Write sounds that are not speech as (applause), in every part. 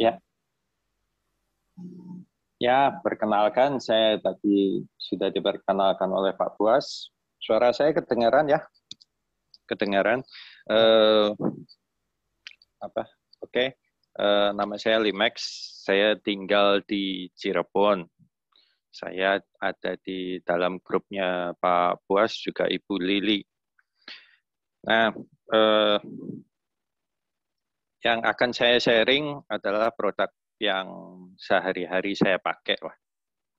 Ya. Ya, perkenalkan saya tadi sudah diperkenalkan oleh Pak Buas. Suara saya kedengaran ya? Kedengaran. Eh, apa? Oke. Okay. Eh, nama saya Limax. Saya tinggal di Cirebon. Saya ada di dalam grupnya Pak Buas juga Ibu Lili. Nah, eh, yang akan saya sharing adalah produk yang sehari-hari saya pakai. Wah.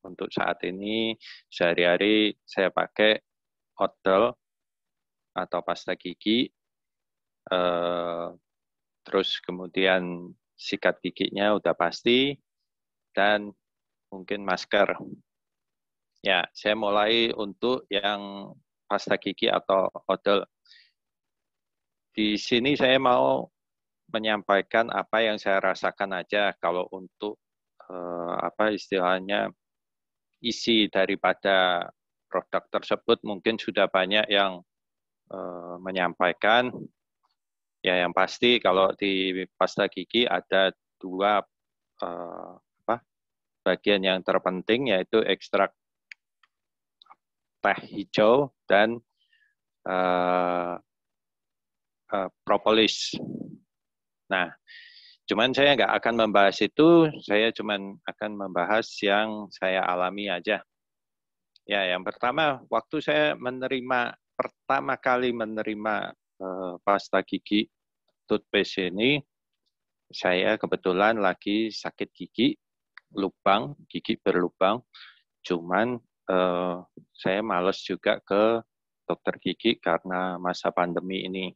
Untuk saat ini sehari-hari saya pakai hotel atau pasta gigi, eh, terus kemudian sikat giginya udah pasti, dan mungkin masker. Ya, saya mulai untuk yang pasta gigi atau hotel. Di sini saya mau menyampaikan apa yang saya rasakan aja kalau untuk eh, apa istilahnya isi daripada produk tersebut mungkin sudah banyak yang eh, menyampaikan ya yang pasti kalau di pasta gigi ada dua eh, apa bagian yang terpenting yaitu ekstrak teh hijau dan eh, eh, propolis Nah, cuman saya nggak akan membahas itu, saya cuman akan membahas yang saya alami aja. Ya, yang pertama, waktu saya menerima, pertama kali menerima eh, pasta gigi toothpaste ini, saya kebetulan lagi sakit gigi, lubang, gigi berlubang, cuman eh, saya males juga ke dokter gigi karena masa pandemi ini.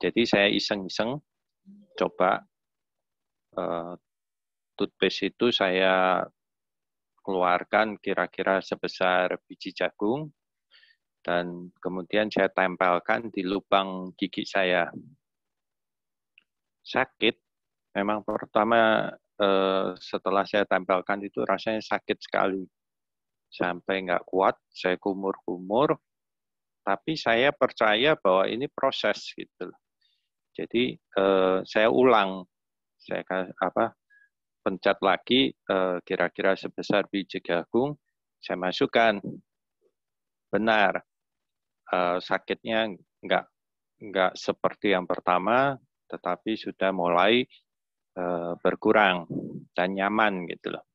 Jadi saya iseng-iseng coba uh, toothpaste itu saya keluarkan kira-kira sebesar biji jagung dan kemudian saya tempelkan di lubang gigi saya. Sakit, memang pertama eh, setelah saya tempelkan itu rasanya sakit sekali. Sampai nggak kuat, saya kumur-kumur. Tapi saya percaya bahwa ini proses gitu. Jadi eh, saya ulang, saya apa pencet lagi eh, kira-kira eh, sebesar biji jagung, saya masukkan. Benar, eh, sakitnya nggak nggak seperti yang pertama, tetapi sudah mulai eh, berkurang dan nyaman gitu loh.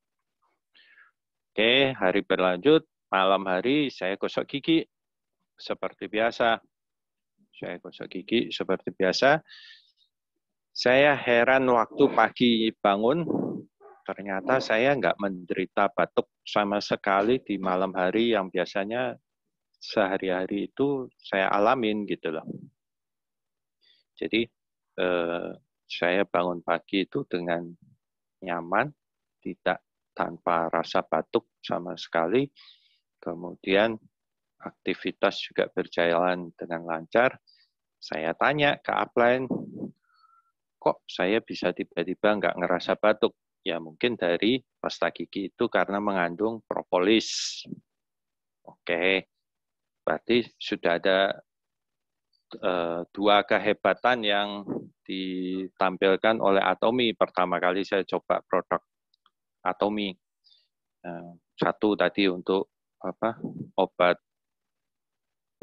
Oke, hari berlanjut, malam hari saya gosok gigi seperti biasa saya gosok gigi seperti biasa. Saya heran waktu pagi bangun, ternyata saya nggak menderita batuk sama sekali di malam hari yang biasanya sehari-hari itu saya alamin gitu loh. Jadi eh, saya bangun pagi itu dengan nyaman, tidak tanpa rasa batuk sama sekali. Kemudian aktivitas juga berjalan dengan lancar, saya tanya ke upline, kok saya bisa tiba-tiba nggak ngerasa batuk? Ya mungkin dari pasta gigi itu karena mengandung propolis. Oke, berarti sudah ada eh, dua kehebatan yang ditampilkan oleh Atomi. Pertama kali saya coba produk Atomi. Eh, satu tadi untuk apa obat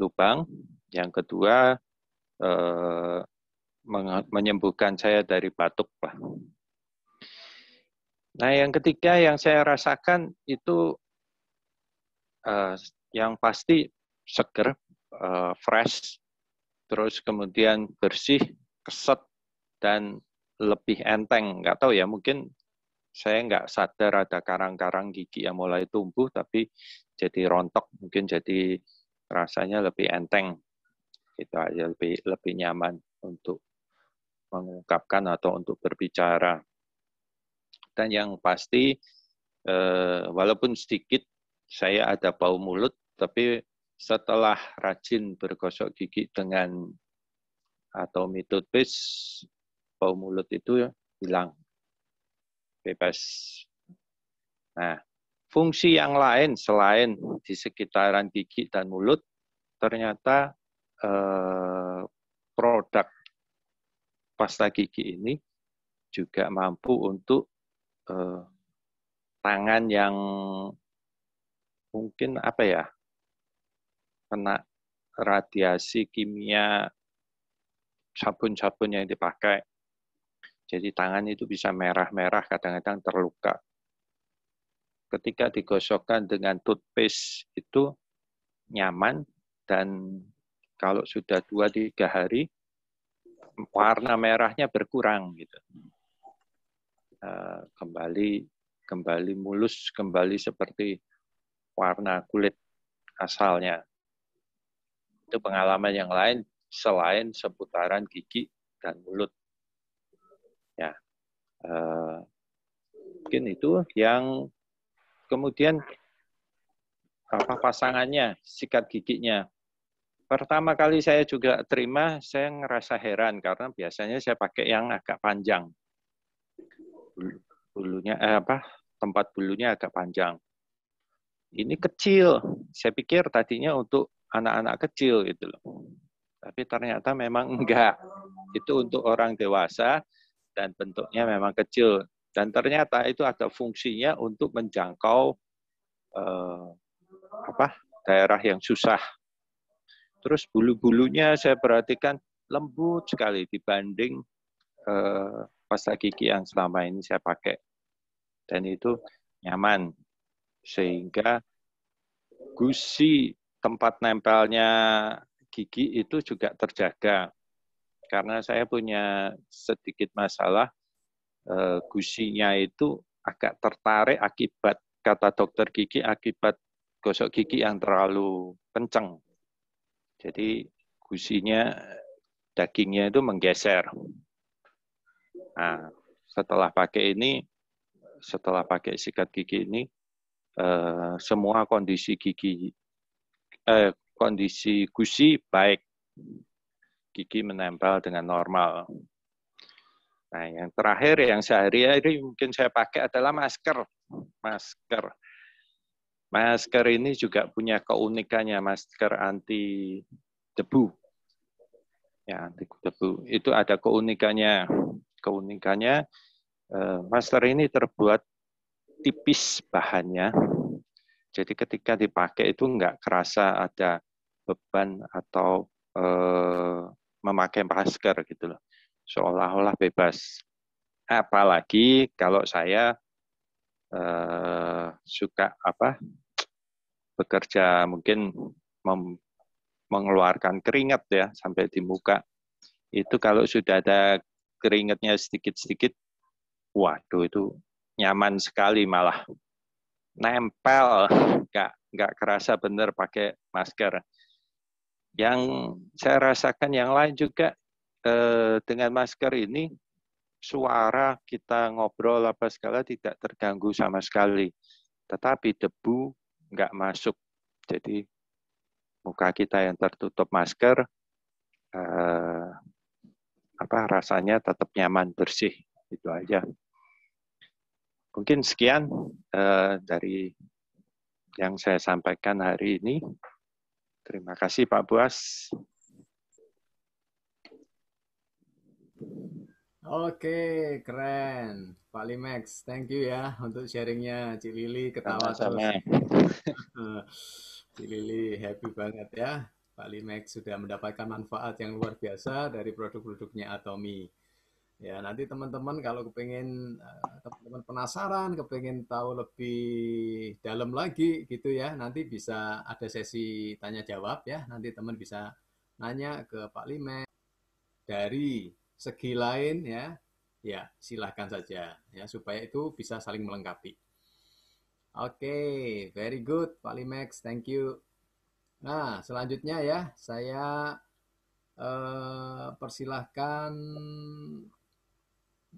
lubang. Yang kedua, eh, menyembuhkan saya dari batuk. Lah. Nah, yang ketiga yang saya rasakan itu eh, yang pasti seger, eh, fresh, terus kemudian bersih, keset, dan lebih enteng. Nggak tahu ya, mungkin saya nggak sadar ada karang-karang gigi yang mulai tumbuh, tapi jadi rontok, mungkin jadi rasanya lebih enteng kita aja lebih lebih nyaman untuk mengungkapkan atau untuk berbicara dan yang pasti eh, walaupun sedikit saya ada bau mulut tapi setelah rajin bergosok gigi dengan atau metode bis bau mulut itu hilang bebas nah Fungsi yang lain selain di sekitaran gigi dan mulut, ternyata eh, produk pasta gigi ini juga mampu untuk eh, tangan yang mungkin apa ya kena radiasi kimia sabun-sabun yang dipakai. Jadi tangan itu bisa merah-merah kadang-kadang terluka ketika digosokkan dengan toothpaste itu nyaman dan kalau sudah dua tiga hari warna merahnya berkurang gitu eh, kembali kembali mulus kembali seperti warna kulit asalnya itu pengalaman yang lain selain seputaran gigi dan mulut ya eh, mungkin itu yang Kemudian apa pasangannya, sikat giginya. Pertama kali saya juga terima, saya ngerasa heran karena biasanya saya pakai yang agak panjang. Bulunya eh, apa? Tempat bulunya agak panjang. Ini kecil. Saya pikir tadinya untuk anak-anak kecil gitu loh. Tapi ternyata memang (laughs) enggak. Itu untuk orang dewasa dan bentuknya memang kecil. Dan ternyata itu ada fungsinya untuk menjangkau eh, apa daerah yang susah. Terus bulu-bulunya saya perhatikan lembut sekali dibanding eh, pasta gigi yang selama ini saya pakai. Dan itu nyaman. Sehingga gusi tempat nempelnya gigi itu juga terjaga. Karena saya punya sedikit masalah Eh, gusinya itu agak tertarik akibat kata dokter gigi akibat gosok gigi yang terlalu kencang. Jadi gusinya dagingnya itu menggeser. Nah, setelah pakai ini, setelah pakai sikat gigi ini, eh, semua kondisi gigi, eh, kondisi gusi baik, gigi menempel dengan normal. Nah, yang terakhir yang sehari-hari mungkin saya pakai adalah masker. Masker. Masker ini juga punya keunikannya, masker anti debu. Ya, anti debu. Itu ada keunikannya. Keunikannya eh, masker ini terbuat tipis bahannya. Jadi ketika dipakai itu enggak kerasa ada beban atau eh, memakai masker gitu loh seolah-olah bebas. Apalagi kalau saya eh, suka apa bekerja mungkin mem, mengeluarkan keringat ya sampai di muka itu kalau sudah ada keringatnya sedikit-sedikit waduh itu nyaman sekali malah nempel nggak nggak kerasa bener pakai masker yang saya rasakan yang lain juga Eh, dengan masker ini suara kita ngobrol apa segala tidak terganggu sama sekali. Tetapi debu nggak masuk. Jadi muka kita yang tertutup masker eh, apa rasanya tetap nyaman bersih itu aja. Mungkin sekian eh, dari yang saya sampaikan hari ini. Terima kasih Pak Buas. Oke, keren. Pak Limex, thank you ya untuk sharingnya. Cik Lili ketawa Sama -sama. terus. (laughs) Cik Lili happy banget ya. Pak Limex sudah mendapatkan manfaat yang luar biasa dari produk-produknya Atomi. Ya, nanti teman-teman kalau kepengen, eh, teman-teman penasaran, kepengen tahu lebih dalam lagi gitu ya, nanti bisa ada sesi tanya jawab ya. Nanti teman bisa nanya ke Pak Limex dari segi lain ya, ya silahkan saja ya supaya itu bisa saling melengkapi. Oke, okay, very good Pak Limex, thank you. Nah selanjutnya ya saya eh, persilahkan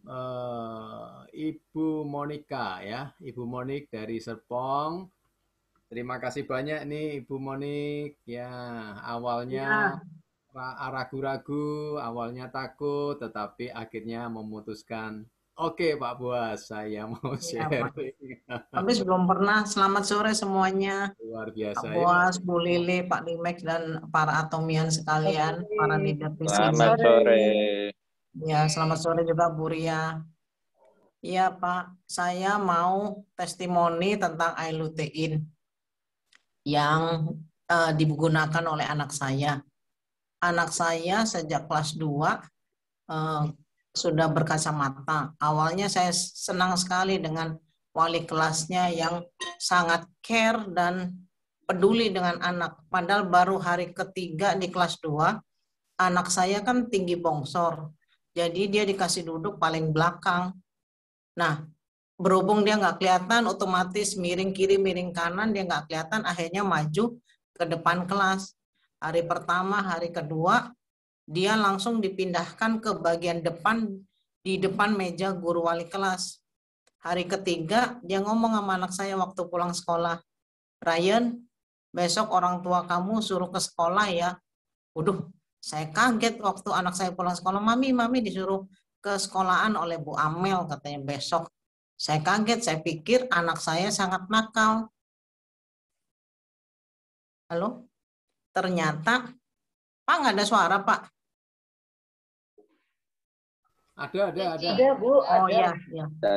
eh, Ibu Monica ya, Ibu Monik dari Serpong. Terima kasih banyak nih Ibu Monik ya awalnya. Ya Ah, ragu-ragu, awalnya takut, tetapi akhirnya memutuskan, oke okay, Pak Buas, saya mau iya, share Ya, Tapi belum pernah, selamat sore semuanya. Luar biasa. Pak Buas, ya. Bu Lili, Pak Limek, dan para atomian sekalian, para leader bisnis. Selamat sore. Ya, selamat sore juga Bu Ria. Iya Pak, saya mau testimoni tentang ailutein yang uh, digunakan oleh anak saya anak saya sejak kelas 2 uh, eh, sudah berkacamata. Awalnya saya senang sekali dengan wali kelasnya yang sangat care dan peduli dengan anak. Padahal baru hari ketiga di kelas 2, anak saya kan tinggi bongsor. Jadi dia dikasih duduk paling belakang. Nah, berhubung dia nggak kelihatan, otomatis miring kiri, miring kanan, dia nggak kelihatan, akhirnya maju ke depan kelas hari pertama, hari kedua, dia langsung dipindahkan ke bagian depan di depan meja guru wali kelas. Hari ketiga, dia ngomong sama anak saya waktu pulang sekolah, Ryan, besok orang tua kamu suruh ke sekolah ya. Waduh, saya kaget waktu anak saya pulang sekolah, mami, mami disuruh ke sekolahan oleh Bu Amel katanya besok. Saya kaget, saya pikir anak saya sangat nakal. Halo? ternyata Pak nggak ada suara Pak. Ada, ada, ada. Ada Bu. Oh, ada. Oh ya, ya. Ada,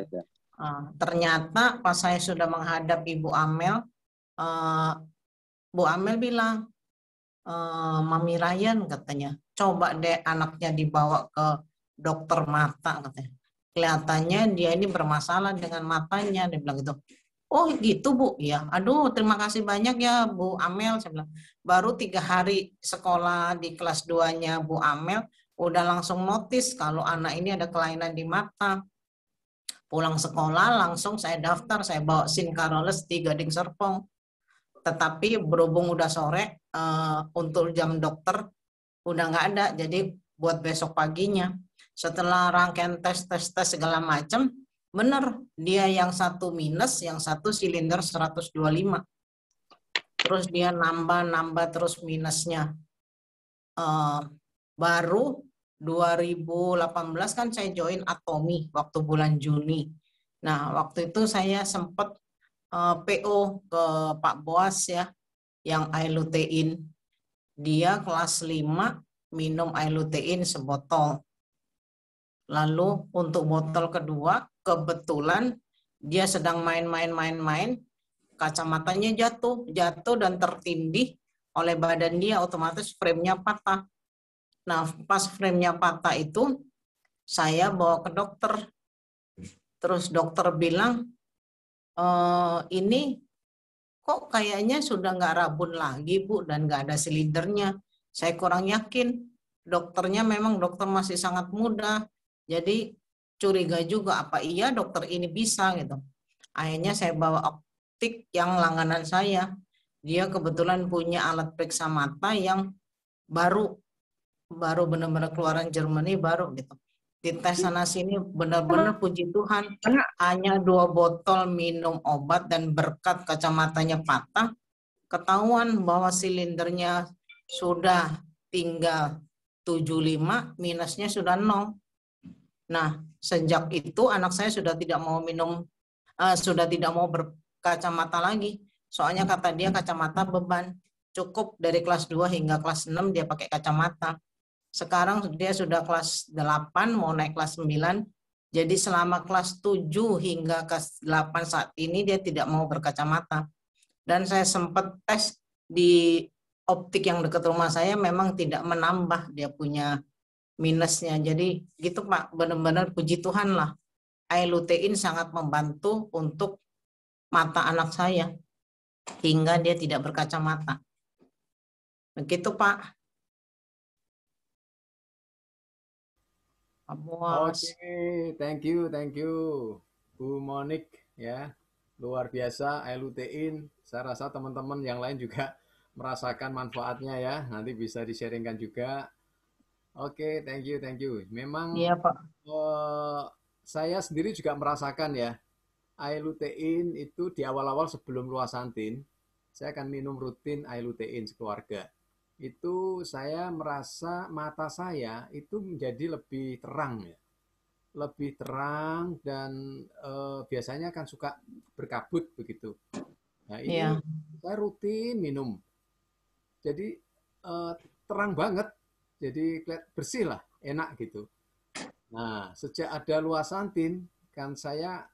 ah, ternyata pas saya sudah menghadap Ibu Amel, uh, Bu Amel bilang, uh, Mami Ryan katanya, coba deh anaknya dibawa ke dokter mata katanya. Kelihatannya dia ini bermasalah dengan matanya, dia bilang gitu. Oh gitu Bu, ya. Aduh terima kasih banyak ya Bu Amel. Saya bilang baru tiga hari sekolah di kelas 2-nya Bu Amel udah langsung notice kalau anak ini ada kelainan di mata. Pulang sekolah langsung saya daftar, saya bawa SIM Karoles di Gading Serpong. Tetapi berhubung udah sore, uh, eh, untuk jam dokter udah nggak ada, jadi buat besok paginya. Setelah rangkaian tes-tes-tes segala macam, Benar, dia yang satu minus, yang satu silinder 125. Terus dia nambah-nambah terus minusnya. Uh, baru 2018 kan saya join Atomi waktu bulan Juni. Nah, waktu itu saya sempat uh, eh, PO ke Pak Boas ya, yang ailutein. Dia kelas 5 minum ailutein sebotol. Lalu untuk botol kedua kebetulan dia sedang main-main-main-main, kacamatanya jatuh, jatuh dan tertindih oleh badan dia, otomatis framenya patah. Nah, pas framenya patah itu, saya bawa ke dokter. Terus dokter bilang, e, ini kok kayaknya sudah nggak rabun lagi, Bu, dan nggak ada silindernya. Saya kurang yakin. Dokternya memang dokter masih sangat muda. Jadi curiga juga apa iya dokter ini bisa gitu. Akhirnya hmm. saya bawa optik yang langganan saya. Dia kebetulan punya alat periksa mata yang baru baru benar-benar keluaran Jermani baru gitu. Di tes hmm. sana sini benar-benar puji Tuhan hanya dua botol minum obat dan berkat kacamatanya patah ketahuan bahwa silindernya sudah tinggal 75 minusnya sudah nol Nah, sejak itu anak saya sudah tidak mau minum, uh, sudah tidak mau berkacamata lagi. Soalnya kata dia kacamata beban. Cukup dari kelas 2 hingga kelas 6 dia pakai kacamata. Sekarang dia sudah kelas 8, mau naik kelas 9. Jadi selama kelas 7 hingga kelas 8 saat ini dia tidak mau berkacamata. Dan saya sempat tes di optik yang dekat rumah saya memang tidak menambah dia punya minusnya. Jadi gitu Pak, benar-benar puji Tuhan lah. Air lutein sangat membantu untuk mata anak saya hingga dia tidak berkacamata. Begitu Pak. Oke, okay, thank you, thank you. Bu Monik ya, luar biasa air lutein. Saya rasa teman-teman yang lain juga merasakan manfaatnya ya. Nanti bisa di juga Oke, okay, thank you, thank you. Memang iya, Pak. Uh, saya sendiri juga merasakan ya, air lutein itu di awal-awal sebelum luasantin, saya akan minum rutin air lutein sekeluarga. Itu saya merasa mata saya itu menjadi lebih terang ya. Lebih terang dan uh, biasanya akan suka berkabut begitu. Nah, ini iya. saya rutin minum. Jadi uh, terang banget jadi bersih lah, enak gitu. Nah, sejak ada luasantin, kan saya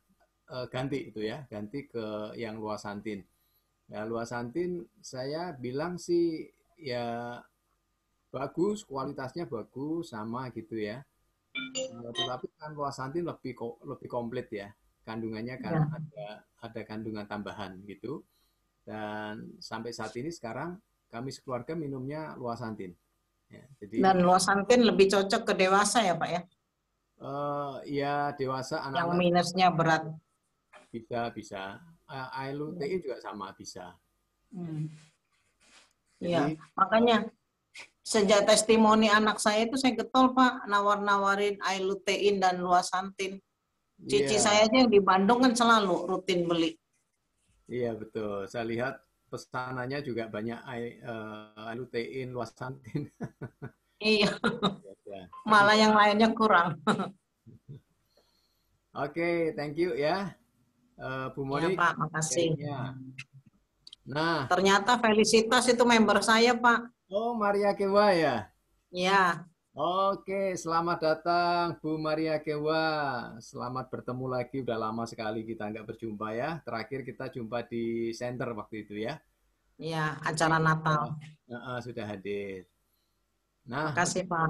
eh, ganti itu ya, ganti ke yang luasantin. Ya, luasantin saya bilang sih ya bagus, kualitasnya bagus sama gitu ya. Nah, tetapi kan luasantin lebih lebih komplit ya, kandungannya kan ya. ada ada kandungan tambahan gitu. Dan sampai saat ini sekarang kami sekeluarga minumnya luasantin. Ya, jadi, Dan luasantin lebih cocok ke dewasa ya Pak ya? Uh, ya dewasa anak Yang minusnya berat. Bisa, bisa. Uh, eh, ALUTI iya. juga sama, bisa. Hmm. Iya, makanya sejak testimoni anak saya itu saya getol pak nawar-nawarin air lutein dan luasantin cici yeah. saya aja yang di Bandung kan selalu rutin beli iya betul saya lihat pesanannya juga banyak uh, eh, eh, lutein, luasantin. (laughs) Iya. Iya, iya. Malah yang lainnya kurang. (laughs) Oke, okay, thank you ya. Uh, Bu iya, Moni. Ya, Pak, makasih. Ya. Nah, ternyata Felicitas itu member saya, Pak. Oh, Maria Kewa ya. Iya. Oke, selamat datang Bu Maria Kewa. Selamat bertemu lagi. Udah lama sekali kita nggak berjumpa ya. Terakhir kita jumpa di center waktu itu ya. Iya, acara Natal. Uh, uh, sudah hadir. Nah, Terima kasih Pak.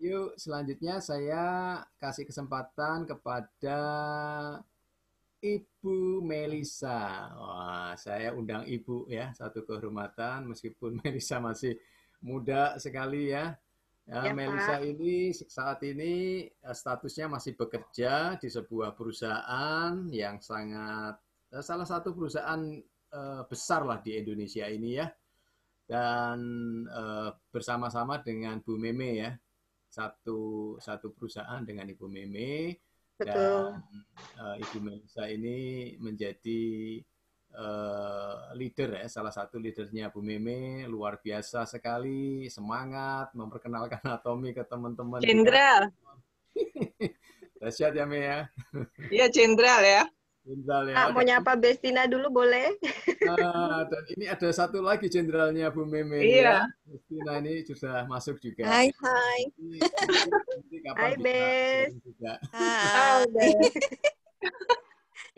Yuk, selanjutnya saya kasih kesempatan kepada Ibu Melisa. Wah, saya undang Ibu ya, satu kehormatan meskipun (laughs) Melisa masih muda sekali ya. Ya, ya Melisa Pak. ini saat ini eh, statusnya masih bekerja di sebuah perusahaan yang sangat eh, salah satu perusahaan uh, besar lah di Indonesia ini ya. Dan uh, bersama-sama dengan Bu Meme ya. Satu satu perusahaan dengan Ibu Meme Betul. dan uh, Ibu Melisa ini menjadi uh, leader ya, salah satu leadernya Bu Meme, luar biasa sekali, semangat, memperkenalkan (laughs) Atomi ke teman-teman. Jenderal. (laughs) Dahsyat ya, Me ya. Iya, jenderal ya. Jenderal ya. Ah, mau nyapa Bestina dulu boleh? Ah, dan ini ada satu lagi jenderalnya Bu Meme. Iya. Ya. Bestina ini sudah masuk juga. Hai, hai. Nanti, nanti hai, Best. Hai. (laughs)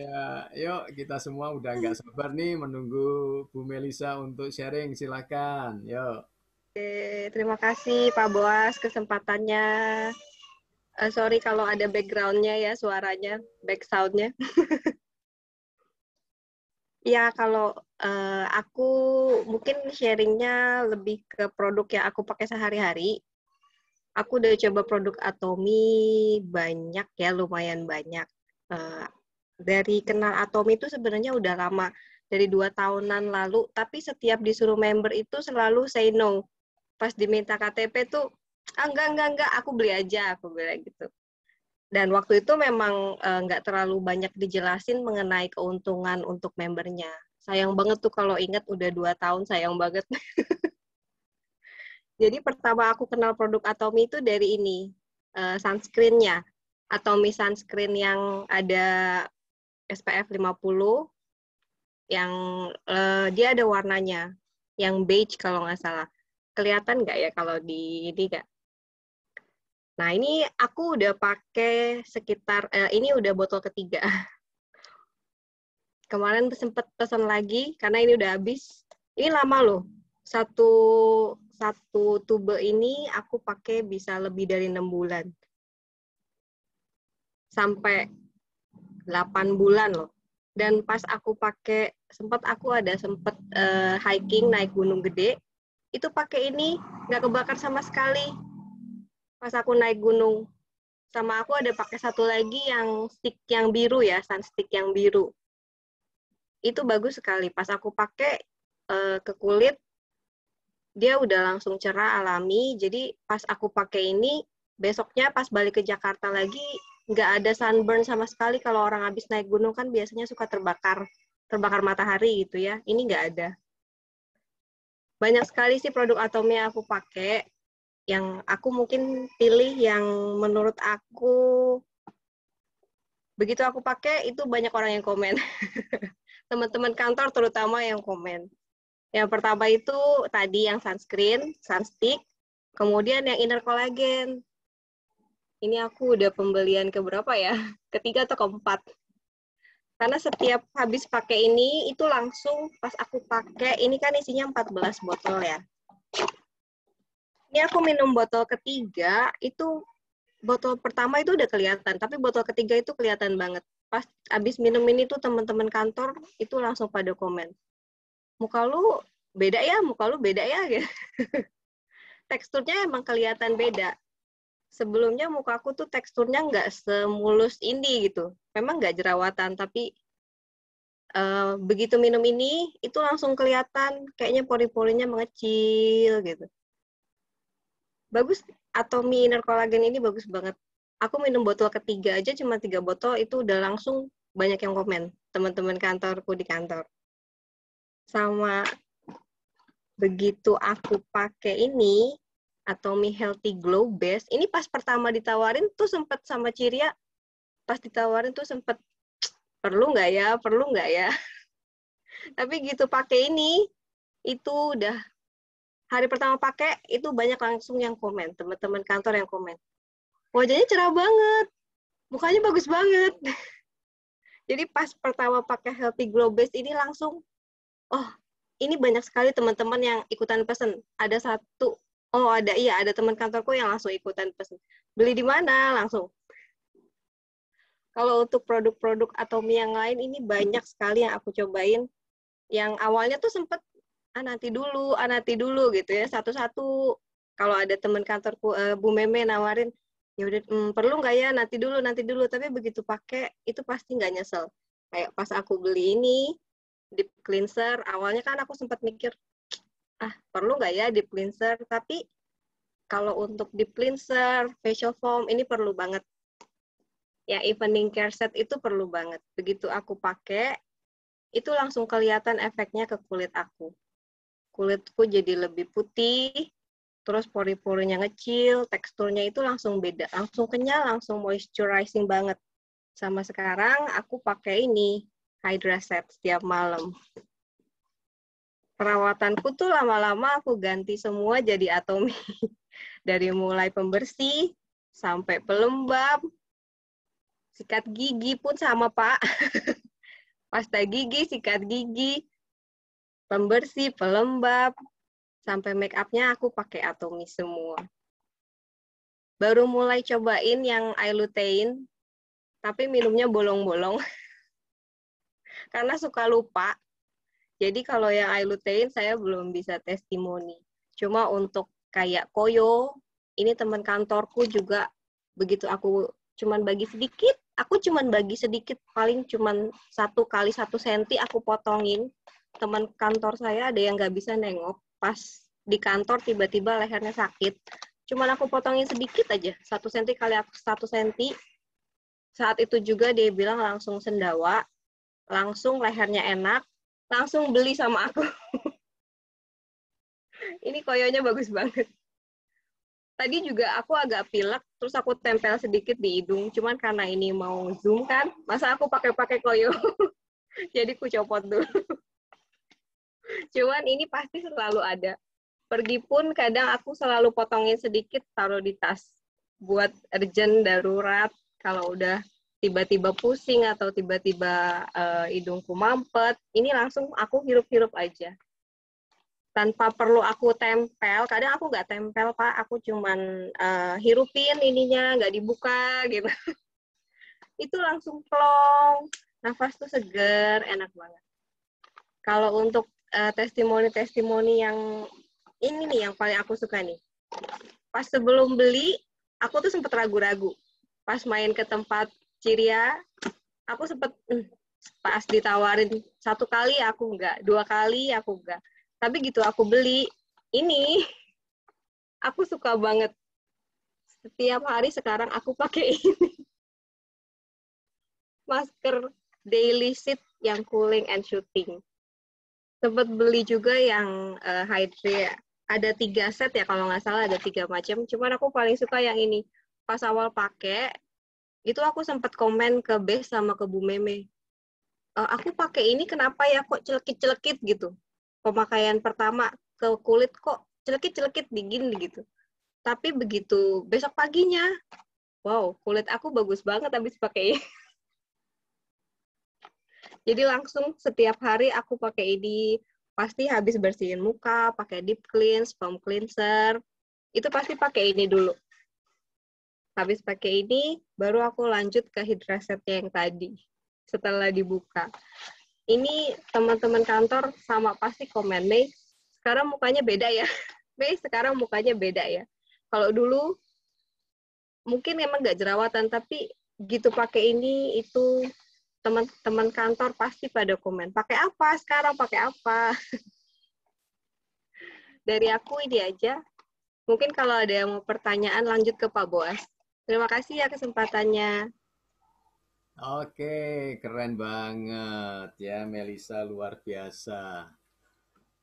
Ya, yuk kita semua udah nggak sabar nih menunggu Bu Melisa untuk sharing. Silakan, yuk. Oke, terima kasih Pak Boas kesempatannya. Uh, sorry kalau ada backgroundnya ya suaranya, back soundnya. (laughs) ya kalau uh, aku mungkin sharingnya lebih ke produk yang aku pakai sehari-hari. Aku udah coba produk Atomi banyak ya, lumayan banyak. Uh, dari kenal Atomi itu sebenarnya udah lama dari dua tahunan lalu tapi setiap disuruh member itu selalu say no pas diminta KTP tuh ah, enggak enggak enggak aku beli aja aku bilang gitu dan waktu itu memang eh, nggak terlalu banyak dijelasin mengenai keuntungan untuk membernya sayang banget tuh kalau inget udah dua tahun sayang banget (laughs) jadi pertama aku kenal produk Atomi itu dari ini uh, sunscreennya Atomi sunscreen yang ada SPF 50 yang uh, dia ada warnanya yang beige kalau nggak salah kelihatan nggak ya kalau di ini nggak nah ini aku udah pakai sekitar uh, ini udah botol ketiga (laughs) kemarin sempet pesan lagi karena ini udah habis ini lama loh satu satu tube ini aku pakai bisa lebih dari enam bulan sampai 8 bulan loh. Dan pas aku pakai sempat aku ada sempat uh, eh, hiking naik gunung gede itu pakai ini nggak kebakar sama sekali pas aku naik gunung sama aku ada pakai satu lagi yang stick yang biru ya sun stick yang biru itu bagus sekali pas aku pakai uh, ke kulit dia udah langsung cerah alami jadi pas aku pakai ini besoknya pas balik ke Jakarta lagi nggak ada sunburn sama sekali kalau orang habis naik gunung kan biasanya suka terbakar terbakar matahari gitu ya ini nggak ada banyak sekali sih produk Atomi aku pakai yang aku mungkin pilih yang menurut aku begitu aku pakai itu banyak orang yang komen (laughs) teman-teman kantor terutama yang komen yang pertama itu tadi yang sunscreen sunstick kemudian yang inner collagen ini aku udah pembelian ke berapa ya? (laughs) Ketiga atau keempat. Karena setiap habis pakai ini, itu langsung pas aku pakai, ini kan isinya 14 botol ya. Ini aku minum botol ketiga, itu botol pertama itu udah kelihatan, tapi botol ketiga itu kelihatan banget. Pas habis minum ini tuh teman-teman kantor itu langsung pada komen. Muka lu beda ya, muka lu beda ya. (laughs) Teksturnya emang kelihatan beda sebelumnya muka aku tuh teksturnya nggak semulus ini gitu. Memang nggak jerawatan, tapi uh, begitu minum ini itu langsung kelihatan kayaknya pori-porinya mengecil gitu. Bagus Atomi miner kolagen ini bagus banget. Aku minum botol ketiga aja cuma tiga botol itu udah langsung banyak yang komen teman-teman kantorku di kantor. Sama begitu aku pakai ini atau mie healthy glow base ini pas pertama ditawarin tuh sempet sama Ciria pas ditawarin tuh sempet perlu nggak ya perlu nggak ya (laughs) tapi gitu pakai ini itu udah hari pertama pakai itu banyak langsung yang komen teman-teman kantor yang komen wajahnya cerah banget mukanya bagus banget (laughs) jadi pas pertama pakai healthy glow base ini langsung oh ini banyak sekali teman-teman yang ikutan pesen ada satu oh ada iya ada teman kantorku yang langsung ikutan pesen beli di mana langsung kalau untuk produk-produk atau mie yang lain ini banyak sekali yang aku cobain yang awalnya tuh sempet ah nanti dulu ah nanti dulu gitu ya satu-satu kalau ada teman kantorku uh, Bu Meme nawarin ya udah hmm, perlu nggak ya nanti dulu nanti dulu tapi begitu pakai itu pasti nggak nyesel kayak pas aku beli ini deep cleanser awalnya kan aku sempat mikir ah perlu nggak ya deep cleanser tapi kalau untuk deep cleanser, facial foam ini perlu banget. Ya, evening care set itu perlu banget. Begitu aku pakai, itu langsung kelihatan efeknya ke kulit aku. Kulitku jadi lebih putih, terus pori-porinya ngecil, teksturnya itu langsung beda, langsung kenyal, langsung moisturizing banget. Sama sekarang aku pakai ini, Hydra Set setiap malam perawatanku tuh lama-lama aku ganti semua jadi atomi. (laughs) Dari mulai pembersih sampai pelembab, sikat gigi pun sama Pak. (laughs) Pasta gigi, sikat gigi, pembersih, pelembab, sampai make upnya aku pakai atomi semua. Baru mulai cobain yang Lutein tapi minumnya bolong-bolong. (laughs) Karena suka lupa, jadi kalau yang lutein saya belum bisa testimoni. Cuma untuk kayak koyo, ini teman kantorku juga begitu aku cuman bagi sedikit, aku cuman bagi sedikit paling cuman satu kali satu senti aku potongin. Teman kantor saya ada yang nggak bisa nengok pas di kantor tiba-tiba lehernya sakit. Cuman aku potongin sedikit aja, satu senti kali aku satu senti. Saat itu juga dia bilang langsung sendawa, langsung lehernya enak, langsung beli sama aku. (laughs) Ini koyonya bagus banget. Tadi juga aku agak pilek, terus aku tempel sedikit di hidung. Cuman karena ini mau zoom kan, masa aku pakai-pakai koyo. (laughs) Jadi ku copot dulu. Cuman ini pasti selalu ada. Pergi pun kadang aku selalu potongin sedikit taruh di tas buat urgent darurat kalau udah tiba-tiba pusing atau tiba-tiba uh, hidungku mampet, ini langsung aku hirup-hirup aja. Tanpa perlu aku tempel, kadang aku nggak tempel, Pak, aku cuman uh, hirupin ininya, nggak dibuka, gitu. (laughs) itu langsung plong, nafas tuh seger, enak banget. Kalau untuk testimoni eh, testimoni-testimoni yang ini nih yang paling aku suka nih. Pas sebelum beli, aku tuh sempet ragu-ragu. Pas main ke tempat Ciria, ya, aku sempat eh, pas ditawarin satu kali ya aku enggak, dua kali aku enggak. Tapi gitu aku beli ini. (laughs) Aku suka banget. Setiap hari sekarang aku pakai (laughs) ini. Masker daily sit yang cooling and shooting. Sempat beli juga yang uh, eh, hydria. Ada tiga set ya kalau nggak salah ada tiga macam. Cuman aku paling suka yang ini. Pas awal pakai itu aku sempat komen ke B sama ke Bu Meme. E, aku pakai ini kenapa ya kok celekit-celekit gitu. Pemakaian pertama ke kulit kok celekit-celekit dingin gitu. Tapi begitu besok paginya, wow, kulit aku bagus banget habis pakai ini. (laughs) Jadi langsung setiap hari aku pakai ini, pasti habis bersihin muka, pakai deep cleanse, foam cleanser, itu pasti pakai ini dulu Habis pakai ini, baru aku lanjut ke hidrasetnya yang tadi setelah dibuka. Ini teman-teman kantor sama pasti komen, Mei, sekarang mukanya beda ya. (laughs) Mei, sekarang mukanya beda ya. Kalau dulu, mungkin emang nggak jerawatan, tapi gitu pakai ini, itu teman-teman kantor pasti pada komen, pakai apa sekarang, pakai apa. (laughs) Dari aku ini aja. Mungkin kalau ada yang mau pertanyaan, lanjut ke Pak Boas. Terima kasih ya kesempatannya. Oke, keren banget ya Melisa luar biasa.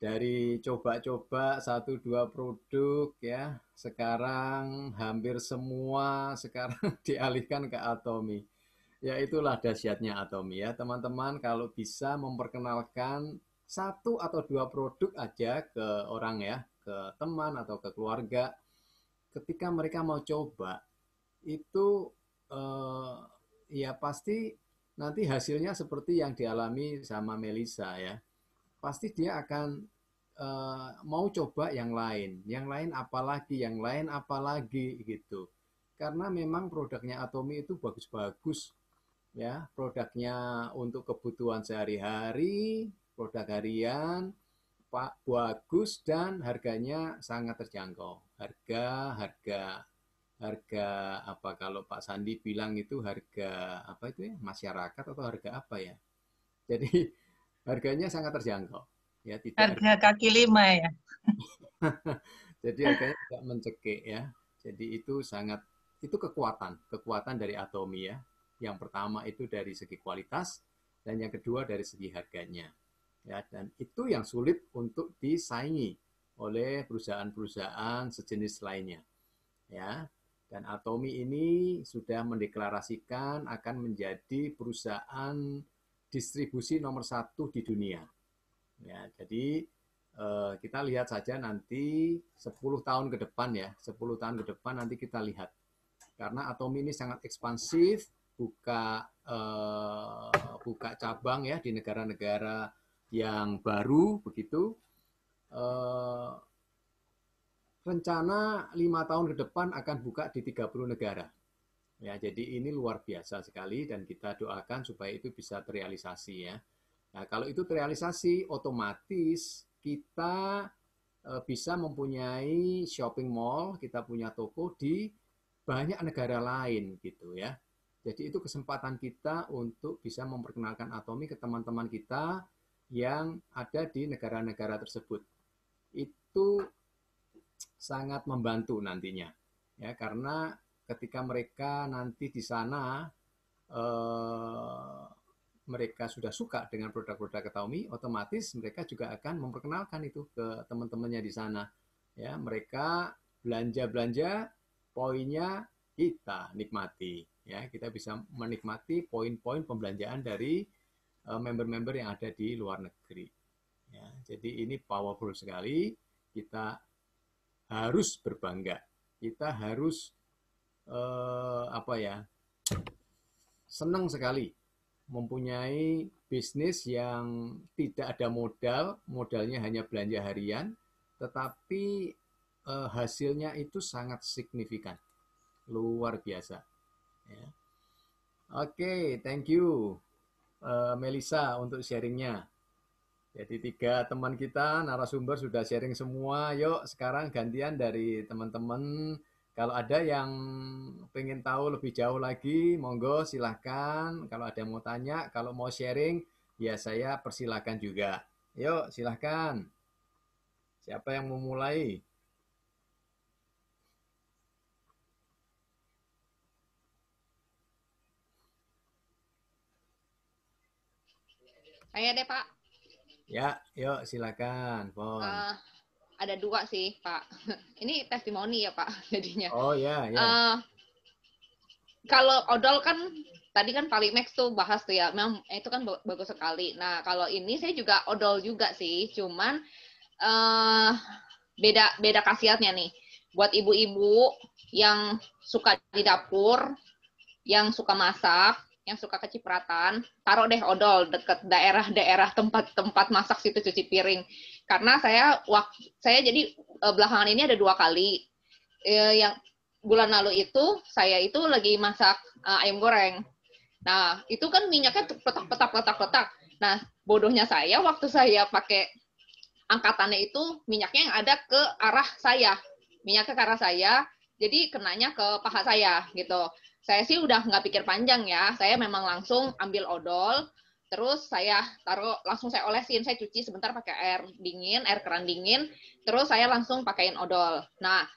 Dari coba-coba satu dua produk ya, sekarang hampir semua sekarang (laughs) dialihkan ke Atomi. Ya itulah dahsyatnya Atomi ya teman-teman kalau bisa memperkenalkan satu atau dua produk aja ke orang ya, ke teman atau ke keluarga ketika mereka mau coba itu uh, ya pasti nanti hasilnya seperti yang dialami sama Melisa ya. Pasti dia akan uh, mau coba yang lain, yang lain apalagi, yang lain apalagi gitu. Karena memang produknya Atomi itu bagus-bagus ya, produknya untuk kebutuhan sehari-hari, produk harian, bagus dan harganya sangat terjangkau. Harga harga harga apa kalau Pak Sandi bilang itu harga apa itu ya masyarakat atau harga apa ya jadi (laughs) harganya sangat terjangkau ya tidak harga harga... kaki lima ya (laughs) jadi harganya tidak mencekik ya jadi itu sangat itu kekuatan kekuatan dari atomi ya yang pertama itu dari segi kualitas dan yang kedua dari segi harganya ya dan itu yang sulit untuk disaingi oleh perusahaan-perusahaan sejenis lainnya ya dan Atomi ini sudah mendeklarasikan akan menjadi perusahaan distribusi nomor satu di dunia. Ya, jadi eh, kita lihat saja nanti 10 tahun ke depan ya, 10 tahun ke depan nanti kita lihat. Karena Atomi ini sangat ekspansif, buka eh, buka cabang ya di negara-negara yang baru begitu. Eh, rencana lima tahun ke depan akan buka di 30 negara. Ya, jadi ini luar biasa sekali dan kita doakan supaya itu bisa terrealisasi ya. Nah, kalau itu terrealisasi otomatis kita e, bisa mempunyai shopping mall, kita punya toko di banyak negara lain gitu ya. Jadi itu kesempatan kita untuk bisa memperkenalkan Atomi ke teman-teman kita yang ada di negara-negara tersebut. Itu sangat membantu nantinya ya karena ketika mereka nanti di sana eh, mereka sudah suka dengan produk-produk Ketaumi otomatis mereka juga akan memperkenalkan itu ke teman-temannya di sana ya mereka belanja-belanja poinnya kita nikmati ya kita bisa menikmati poin-poin pembelanjaan dari eh, member-member yang ada di luar negeri ya jadi ini powerful sekali kita harus berbangga. Kita harus eh, apa ya? Senang sekali mempunyai bisnis yang tidak ada modal, modalnya hanya belanja harian, tetapi eh, hasilnya itu sangat signifikan. Luar biasa. Ya. Oke, okay, thank you eh, Melisa untuk sharingnya. Jadi tiga teman kita narasumber sudah sharing semua. Yuk sekarang gantian dari teman-teman. Kalau ada yang pengen tahu lebih jauh lagi, monggo silahkan. Kalau ada yang mau tanya, kalau mau sharing, ya saya persilahkan juga. Yuk silahkan. Siapa yang mau mulai? Saya deh Pak. Ya, yuk silakan, Uh, ada dua sih, Pak. (laughs) Ini testimoni ya, Pak, (laughs) jadinya. Oh, ya, yeah, ya. Yeah. Uh, kalau odol kan tadi kan Max tuh bahas tuh ya, memang itu kan bagus sekali. Nah, kalau ini saya juga odol juga sih, cuman uh, beda beda khasiatnya nih. Buat ibu-ibu yang suka di dapur, yang suka masak, yang suka kecipratan, taruh deh odol deket daerah-daerah tempat-tempat masak situ cuci piring. Karena saya waktu saya jadi e, belakangan ini ada dua kali e, yang bulan lalu itu saya itu lagi masak e, ayam goreng. Nah, itu kan minyaknya petak-petak petak-petak. Nah, bodohnya saya waktu saya pakai angkatannya itu minyaknya yang ada ke arah saya. Minyaknya ke arah saya, jadi kenanya ke paha saya gitu saya sih udah nggak pikir panjang ya. Saya memang langsung ambil odol, terus saya taruh langsung saya olesin, saya cuci sebentar pakai air dingin, air keran dingin, terus saya langsung pakaiin odol. Nah,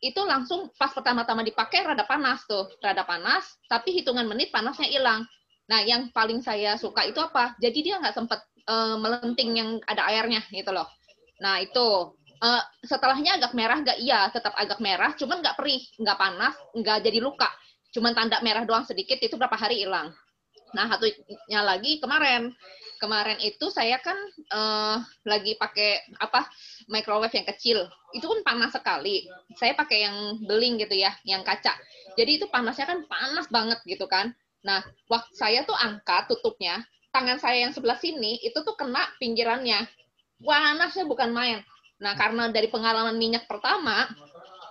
itu langsung pas pertama-tama dipakai rada panas tuh, rada panas, tapi hitungan menit panasnya hilang. Nah, yang paling saya suka itu apa? Jadi dia nggak sempat uh, eh, melenting yang ada airnya gitu loh. Nah, itu uh, setelahnya agak merah nggak iya tetap agak merah cuman nggak perih nggak panas nggak jadi luka cuman tanda merah doang sedikit itu berapa hari hilang. Nah, satunya lagi kemarin. Kemarin itu saya kan uh, lagi pakai apa microwave yang kecil. Itu kan panas sekali. Saya pakai yang beling gitu ya, yang kaca. Jadi itu panasnya kan panas banget gitu kan. Nah, waktu saya tuh angkat tutupnya, tangan saya yang sebelah sini itu tuh kena pinggirannya. Panasnya bukan main. Nah, karena dari pengalaman minyak pertama,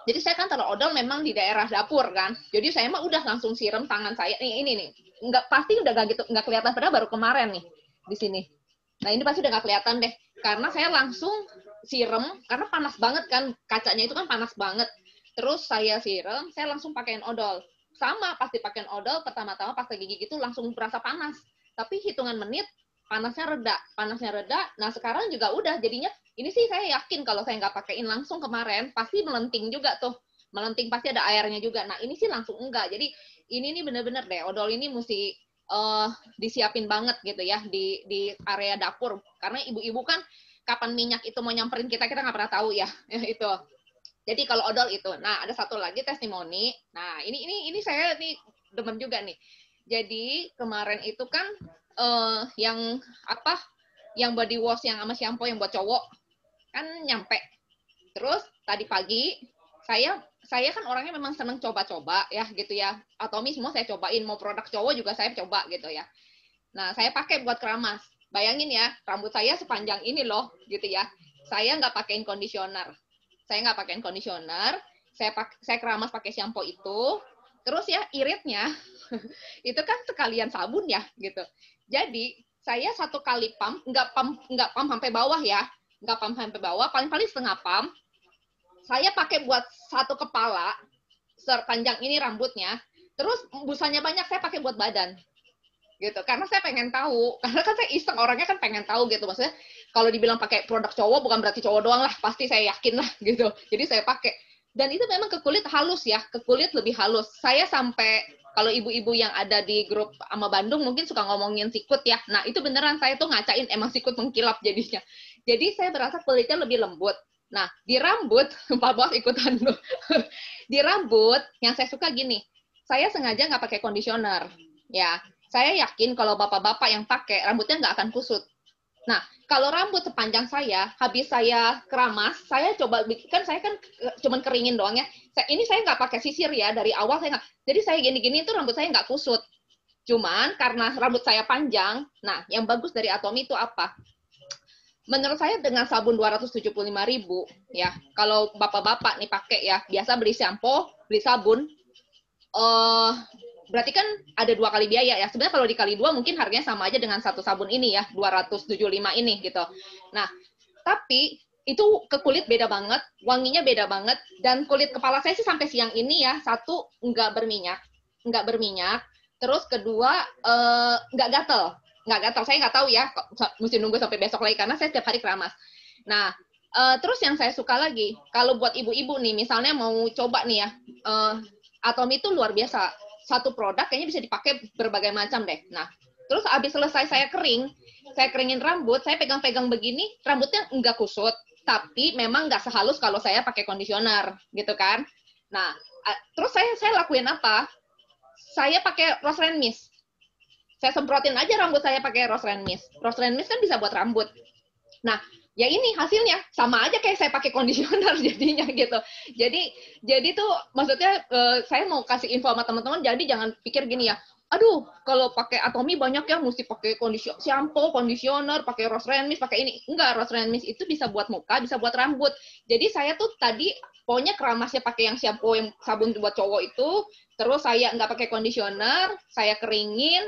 jadi saya kan taruh odol memang di daerah dapur kan. Jadi saya mah udah langsung siram tangan saya nih ini nih. Nggak pasti udah gak gitu nggak kelihatan padahal baru kemarin nih di sini. Nah ini pasti udah nggak kelihatan deh karena saya langsung siram karena panas banget kan kacanya itu kan panas banget. Terus saya siram, saya langsung pakaiin odol. Sama pasti pakaiin odol pertama-tama pas lagi gitu itu langsung berasa panas. Tapi hitungan menit panasnya reda, panasnya reda. Nah sekarang juga udah jadinya ini sih saya yakin kalau saya nggak pakaiin langsung kemarin, pasti melenting juga tuh. Melenting pasti ada airnya juga. Nah, ini sih langsung enggak. Jadi, ini nih bener-bener deh, odol ini mesti uh, disiapin banget gitu ya di, di area dapur. Karena ibu-ibu kan kapan minyak itu mau nyamperin kita, kita nggak pernah tahu ya. (laughs) itu. Jadi kalau odol itu. Nah, ada satu lagi testimoni. Nah, ini ini ini saya nih demen juga nih. Jadi kemarin itu kan uh, yang apa? Yang body wash yang sama shampoo yang buat cowok kan nyampe terus tadi pagi saya saya kan orangnya memang seneng coba-coba ya gitu ya atomi semua saya cobain mau produk cowok juga saya coba gitu ya nah saya pakai buat keramas bayangin ya rambut saya sepanjang ini loh gitu ya saya nggak pakein kondisioner saya nggak pakein kondisioner saya pak saya keramas pakai shampo itu terus ya iritnya (laughs) itu kan sekalian sabun ya gitu jadi saya satu kali pump nggak pump nggak pump sampai bawah ya nggak pam sampai bawah, paling-paling setengah pam. Saya pakai buat satu kepala, panjang ini rambutnya. Terus busanya banyak, saya pakai buat badan. Gitu, karena saya pengen tahu. (laughs) Karena kan saya iseng, orangnya kan pengen tahu gitu. Maksudnya, kalau dibilang pakai produk cowok, bukan berarti cowok doang lah. Pasti saya yakin lah (laughs) gitu. Jadi saya pakai. Dan itu memang ke kulit halus ya, ke kulit lebih halus. Saya sampai kalau ibu-ibu yang ada di grup sama Bandung mungkin suka ngomongin sikut ya. Nah, itu beneran saya tuh ngacain emang sikut mengkilap jadinya. Jadi saya merasa kulitnya lebih lembut. Nah, di rambut, (laughs) Pak Bos ikutan dulu. (laughs) di rambut, yang saya suka gini, saya sengaja nggak pakai conditioner. Ya, saya yakin kalau bapak-bapak yang pakai, rambutnya nggak akan kusut. Nah, kalau rambut sepanjang saya, habis saya keramas, saya coba bikin, kan saya kan eh, cuman keringin doang ya. Saya, ini saya nggak pakai sisir ya, dari awal saya nggak. Jadi saya gini-gini itu rambut saya nggak kusut. Cuman karena rambut saya panjang, nah yang bagus dari Atomi itu apa? menurut saya dengan sabun 275 ribu ya kalau bapak-bapak nih pakai ya biasa beli sampo, beli sabun uh, berarti kan ada dua kali biaya ya sebenarnya kalau dikali dua mungkin harganya sama aja dengan satu sabun ini ya 275 ini gitu nah tapi itu ke kulit beda banget wanginya beda banget dan kulit kepala saya sih sampai siang ini ya satu nggak berminyak nggak berminyak terus kedua eh, nggak uh, gatel nggak gatal saya nggak tahu ya mesti nunggu sampai besok lagi karena saya setiap hari keramas nah uh, terus yang saya suka lagi kalau buat ibu-ibu nih misalnya mau coba nih ya uh, eh, Atomi itu luar biasa satu produk kayaknya bisa dipakai berbagai macam deh nah terus habis selesai saya kering saya keringin rambut saya pegang-pegang begini rambutnya nggak kusut tapi memang nggak sehalus kalau saya pakai kondisioner gitu kan nah terus saya saya lakuin apa saya pakai rose and mist saya semprotin aja rambut saya pakai rose rain mist. Rose rain mist kan bisa buat rambut. Nah, ya ini hasilnya sama aja kayak saya pakai kondisioner (laughs) jadinya gitu. Jadi jadi tuh maksudnya eh, saya mau kasih info sama teman-teman jadi jangan pikir gini ya. Aduh, kalau pakai Atomi banyak ya mesti pakai kondisio shampoo, kondisioner, pakai rose rain mist, pakai ini. Enggak, rose rain mist itu bisa buat muka, bisa buat rambut. Jadi saya tuh tadi pokoknya keramasnya pakai yang shampoo yang sabun buat cowok itu, terus saya nggak pakai kondisioner, saya keringin,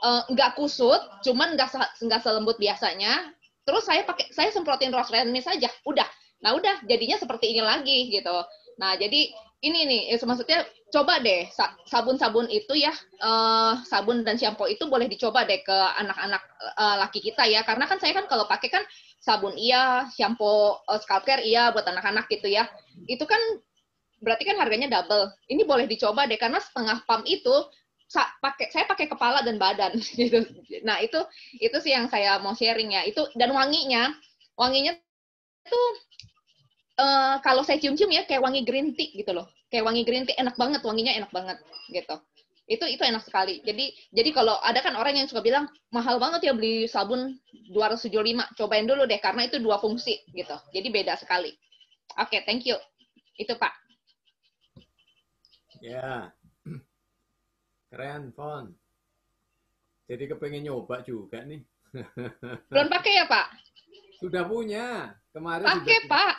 Eh, nggak uh, kusut, cuman nggak nggak selembut biasanya. Terus saya pakai saya semprotin rose renin saja, udah. Nah udah, jadinya seperti ini lagi gitu. Nah jadi ini nih, ya, maksudnya coba deh sabun-sabun itu ya, uh, sabun dan shampoo itu boleh dicoba deh ke anak-anak uh, laki kita ya, karena kan saya kan kalau pakai kan sabun iya, shampoo uh, scalp care iya buat anak-anak gitu ya. Itu kan berarti kan harganya double. Ini boleh dicoba deh karena setengah pump itu pakai saya pakai kepala dan badan (laughs) gitu. Nah, itu itu sih yang saya mau sharing ya. Itu dan wanginya, wanginya tuh uh, kalau saya cium-cium ya kayak wangi green tea gitu loh. Kayak wangi green tea enak banget, wanginya enak banget gitu. Itu itu enak sekali. Jadi jadi kalau ada kan orang yang suka bilang mahal banget ya beli sabun 275, cobain dulu deh karena itu dua fungsi gitu. Jadi beda sekali. Oke, okay, thank you. Itu, Pak. Ya. Yeah. Keren, fun Jadi kepengen nyoba juga nih. (laughs) Belum pakai ya, Pak? Sudah punya. Kemarin Pakai, Pak.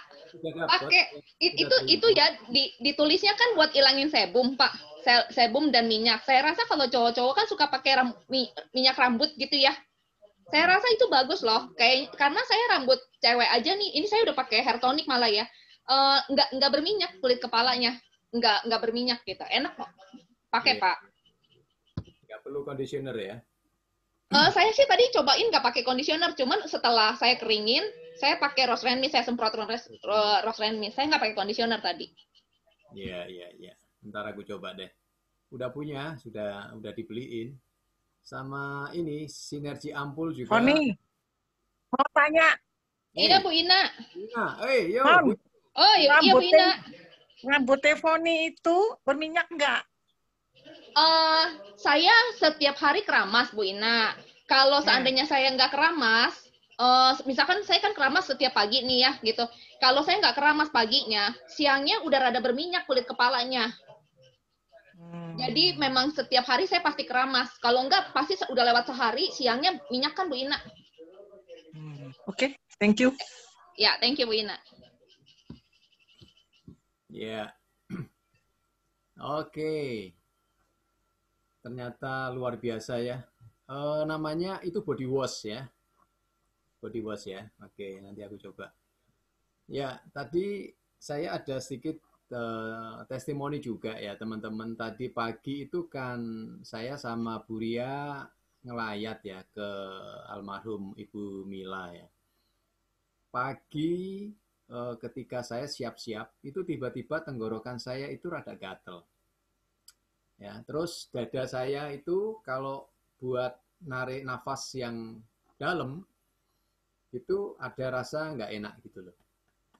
Pakai. Itu punya. itu ya di, ditulisnya kan buat ilangin sebum, Pak. sebum dan minyak. Saya rasa kalau cowok-cowok kan suka pakai ram, mi, minyak rambut gitu ya. Saya rasa itu bagus loh. Kayak karena saya rambut cewek aja nih. Ini saya udah pakai hair tonic malah ya. Uh, nggak nggak berminyak kulit kepalanya nggak nggak berminyak gitu enak kok pakai yeah. pak perlu conditioner ya? Uh, saya sih tadi cobain nggak pakai conditioner, cuman setelah saya keringin, saya pakai rose mist, saya semprot rose, rose mist, Saya nggak pakai conditioner tadi. Iya, yeah, iya, yeah, iya. Yeah. Ntar aku coba deh. Udah punya, sudah udah dibeliin. Sama ini, sinergi ampul juga. Foni, mau tanya. Hey. Ina, Bu Ina. Ina, eh, hey, yo. Bu... oh, iya, iya Bu Ina. Rambut Foni itu berminyak nggak? uh, saya setiap hari keramas Bu Ina. Kalau nah. seandainya saya nggak keramas, uh, misalkan saya kan keramas setiap pagi nih ya gitu. Kalau saya nggak keramas paginya, siangnya udah rada berminyak kulit kepalanya. Hmm. Jadi memang setiap hari saya pasti keramas. Kalau nggak, pasti udah lewat sehari, siangnya minyak kan Bu Ina. Hmm. Oke, okay. thank you. Ya, yeah, thank you Bu Ina. Ya. Yeah. (clears throat) Oke. Okay ternyata luar biasa ya e, namanya itu body wash ya body wash ya oke nanti aku coba ya tadi saya ada sedikit e, testimoni juga ya teman-teman tadi pagi itu kan saya sama Buria ngelayat ya ke almarhum Ibu Mila ya pagi e, ketika saya siap-siap itu tiba-tiba tenggorokan saya itu rada gatel ya terus dada saya itu kalau buat narik nafas yang dalam itu ada rasa nggak enak gitu loh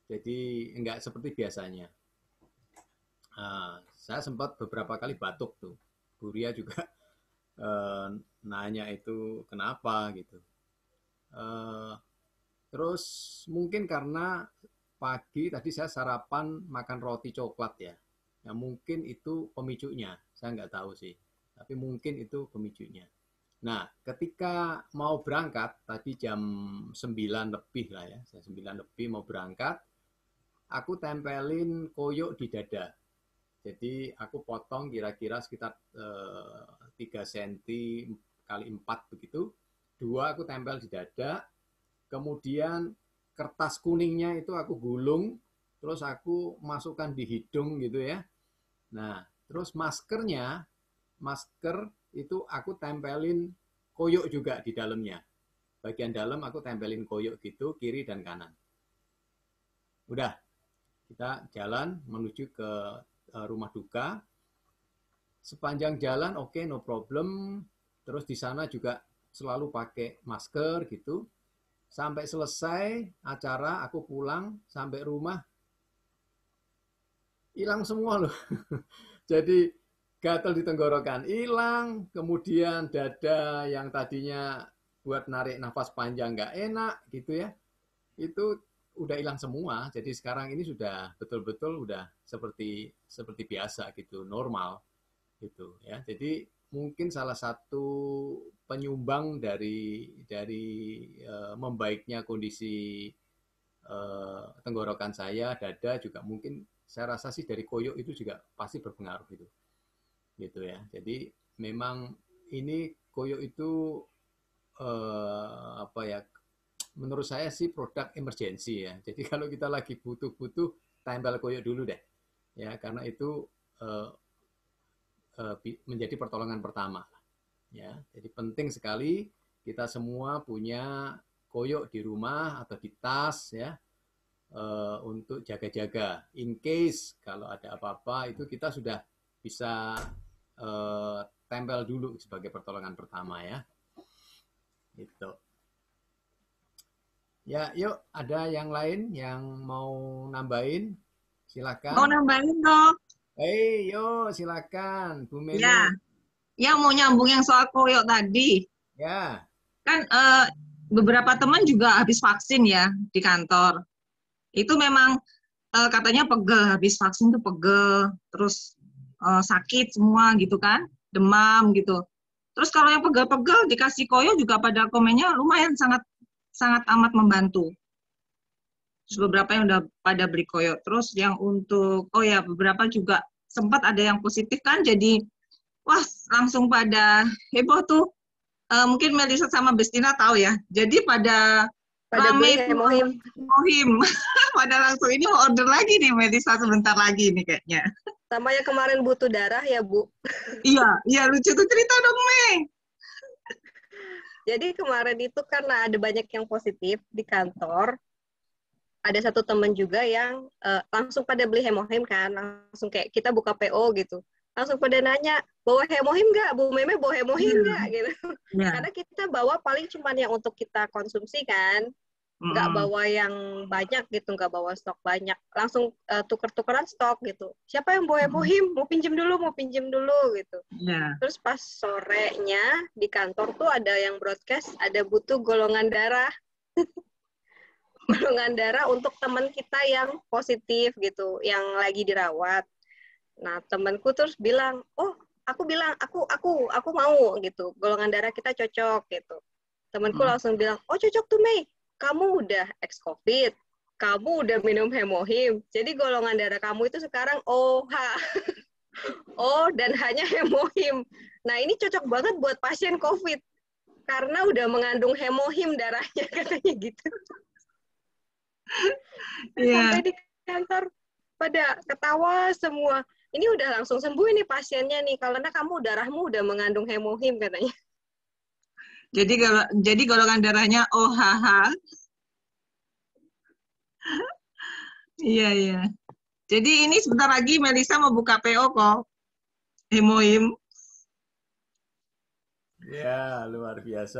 jadi nggak seperti biasanya uh, saya sempat beberapa kali batuk tuh Buria juga uh, (laughs) nanya itu kenapa gitu uh, terus mungkin karena pagi tadi saya sarapan makan roti coklat ya. Nah, mungkin itu pemicunya. Saya nggak tahu sih, tapi mungkin itu pemicunya. Nah, ketika mau berangkat, tadi jam 9 lebih lah ya, saya 9 lebih mau berangkat, aku tempelin koyok di dada. Jadi aku potong kira-kira sekitar eh, 3 cm kali 4 begitu. Dua aku tempel di dada, kemudian kertas kuningnya itu aku gulung, terus aku masukkan di hidung gitu ya. Nah, Terus maskernya, masker itu aku tempelin koyok juga di dalamnya. Bagian dalam aku tempelin koyok gitu, kiri dan kanan. Udah, kita jalan menuju ke eh, rumah duka. Sepanjang jalan, oke, okay, no problem. Terus di sana juga selalu pakai masker gitu. Sampai selesai acara, aku pulang sampai rumah, hilang semua loh. (laughs) Jadi gatal di tenggorokan hilang, kemudian dada yang tadinya buat narik nafas panjang nggak enak gitu ya. Itu udah hilang semua. Jadi sekarang ini sudah betul-betul udah seperti seperti biasa gitu, normal gitu ya. Jadi mungkin salah satu penyumbang dari dari e, membaiknya kondisi e, tenggorokan saya, dada juga mungkin saya rasa sih dari koyo itu juga pasti berpengaruh gitu gitu ya jadi memang ini koyo itu eh, apa ya menurut saya sih produk emergensi ya jadi (laughs) kalau kita lagi butuh-butuh tempel koyo dulu deh ya karena itu eh, eh, menjadi pertolongan pertama ya jadi penting sekali kita semua punya koyok di rumah atau di tas ya uh, untuk jaga-jaga. In case kalau ada apa-apa itu kita sudah bisa uh, tempel dulu sebagai pertolongan pertama ya. Itu. Ya, yuk ada yang lain yang mau nambahin? Silakan. Mau nambahin dong. Hei, yo silakan Bu Meli. Ya. Yang mau nyambung yang soal koyo tadi. Ya. Kan uh, beberapa teman juga habis vaksin ya di kantor itu memang uh, katanya pegel habis vaksin tuh pegel terus uh, sakit semua gitu kan demam gitu terus kalau yang pegel-pegel dikasih koyo juga pada komennya lumayan sangat sangat amat membantu terus beberapa yang udah pada beli koyo terus yang untuk oh ya beberapa juga sempat ada yang positif kan jadi wah langsung pada heboh tuh uh, mungkin Melisa sama Bestina tahu ya jadi pada pada Mame hemohim, mohim. Mohim. (laughs) pada langsung ini mau order lagi nih Medisa sebentar lagi nih kayaknya. Sama yang kemarin butuh darah ya Bu. iya, iya lucu tuh cerita dong Mei. Jadi kemarin itu karena ada banyak yang positif di kantor, ada satu teman juga yang uh, langsung pada beli hemohim kan, langsung kayak kita buka PO gitu, langsung pada nanya bawa hemohim nggak, Bu Meme bawa hemohim hmm. nggak hmm. gitu, yeah. karena kita bawa paling cuma yang untuk kita konsumsi kan, nggak mm bawa yang banyak gitu nggak bawa stok banyak langsung uh, tuker-tukeran stok gitu siapa yang bawa bohim hmm. mau pinjem dulu mau pinjem dulu gitu yeah. terus pas sorenya di kantor tuh ada yang broadcast ada butuh golongan darah (laughs) golongan darah untuk teman kita yang positif gitu yang lagi dirawat nah temanku terus bilang oh aku bilang aku aku aku mau gitu golongan darah kita cocok gitu temanku hmm. langsung bilang oh cocok tuh Mei kamu udah ex-COVID, kamu udah minum hemohim. Jadi golongan darah kamu itu sekarang OH. (laughs) o dan hanya hemohim. Nah, ini cocok banget buat pasien COVID karena udah mengandung hemohim darahnya (laughs) katanya gitu. Yeah. Sampai di kantor pada ketawa semua. Ini udah langsung sembuh ini pasiennya nih karena kamu darahmu udah mengandung hemohim katanya. Jadi kalau jadi golongan darahnya OHH. Iya, iya. Jadi ini sebentar lagi Melisa mau buka PO kok. Hemoim. Ya, luar biasa.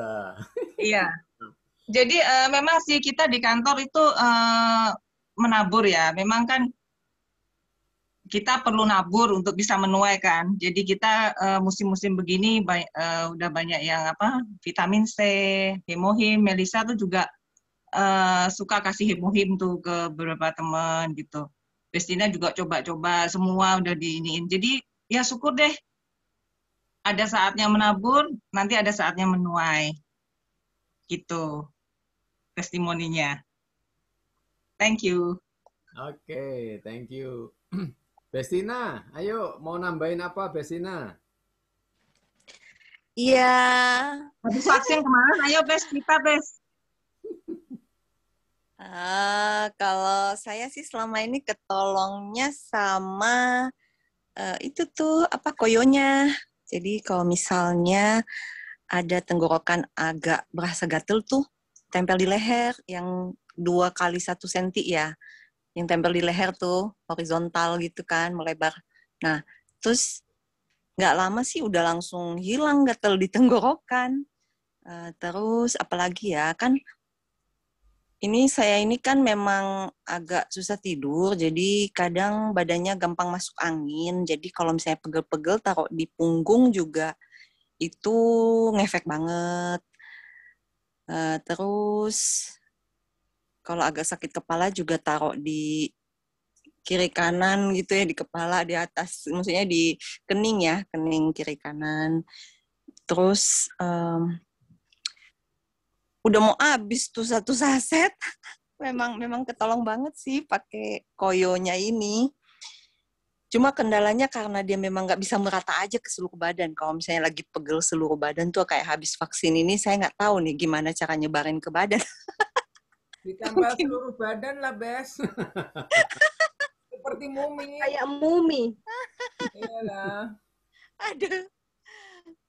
Iya. Jadi uh, memang sih kita di kantor itu uh, menabur ya. Memang kan kita perlu nabur untuk bisa menuai kan. Jadi kita eh, musim-musim uh, begini bay uh, eh, udah banyak yang apa vitamin C, hemohim, Melisa tuh juga uh, suka kasih hemohim tuh ke beberapa teman gitu. Bestina juga coba-coba semua udah diiniin. Jadi ya syukur deh. Ada saatnya menabur, nanti ada saatnya menuai. Gitu testimoninya. Thank you. Oke, okay, thank you. (clears throat) Bestina, ayo mau nambahin apa Bestina? Iya. Habis vaksin kemarin, ayo Bes, kita Best. Uh, eh, kalau saya sih selama ini ketolongnya sama uh, itu tuh apa koyonya. Jadi kalau misalnya ada tenggorokan agak berasa gatel tuh, tempel di leher yang dua kali satu senti ya yang tempel di leher tuh horizontal gitu kan melebar nah terus nggak lama sih udah langsung hilang gatel di tenggorokan uh, terus apalagi ya kan ini saya ini kan memang agak susah tidur, jadi kadang badannya gampang masuk angin. Jadi kalau misalnya pegel-pegel taruh di punggung juga itu ngefek banget. Uh, terus kalau agak sakit kepala juga taruh di kiri kanan gitu ya di kepala di atas maksudnya di kening ya kening kiri kanan terus um, udah mau habis tuh satu saset (laughs) memang memang ketolong banget sih pakai koyonya ini cuma kendalanya karena dia memang nggak bisa merata aja ke seluruh badan kalau misalnya lagi pegel seluruh badan tuh kayak habis vaksin ini saya nggak tahu nih gimana cara nyebarin ke badan (laughs) Ditempel okay. seluruh badan lah, Bes. (laughs) Seperti mumi. Kayak mumi. Iyalah. Ada.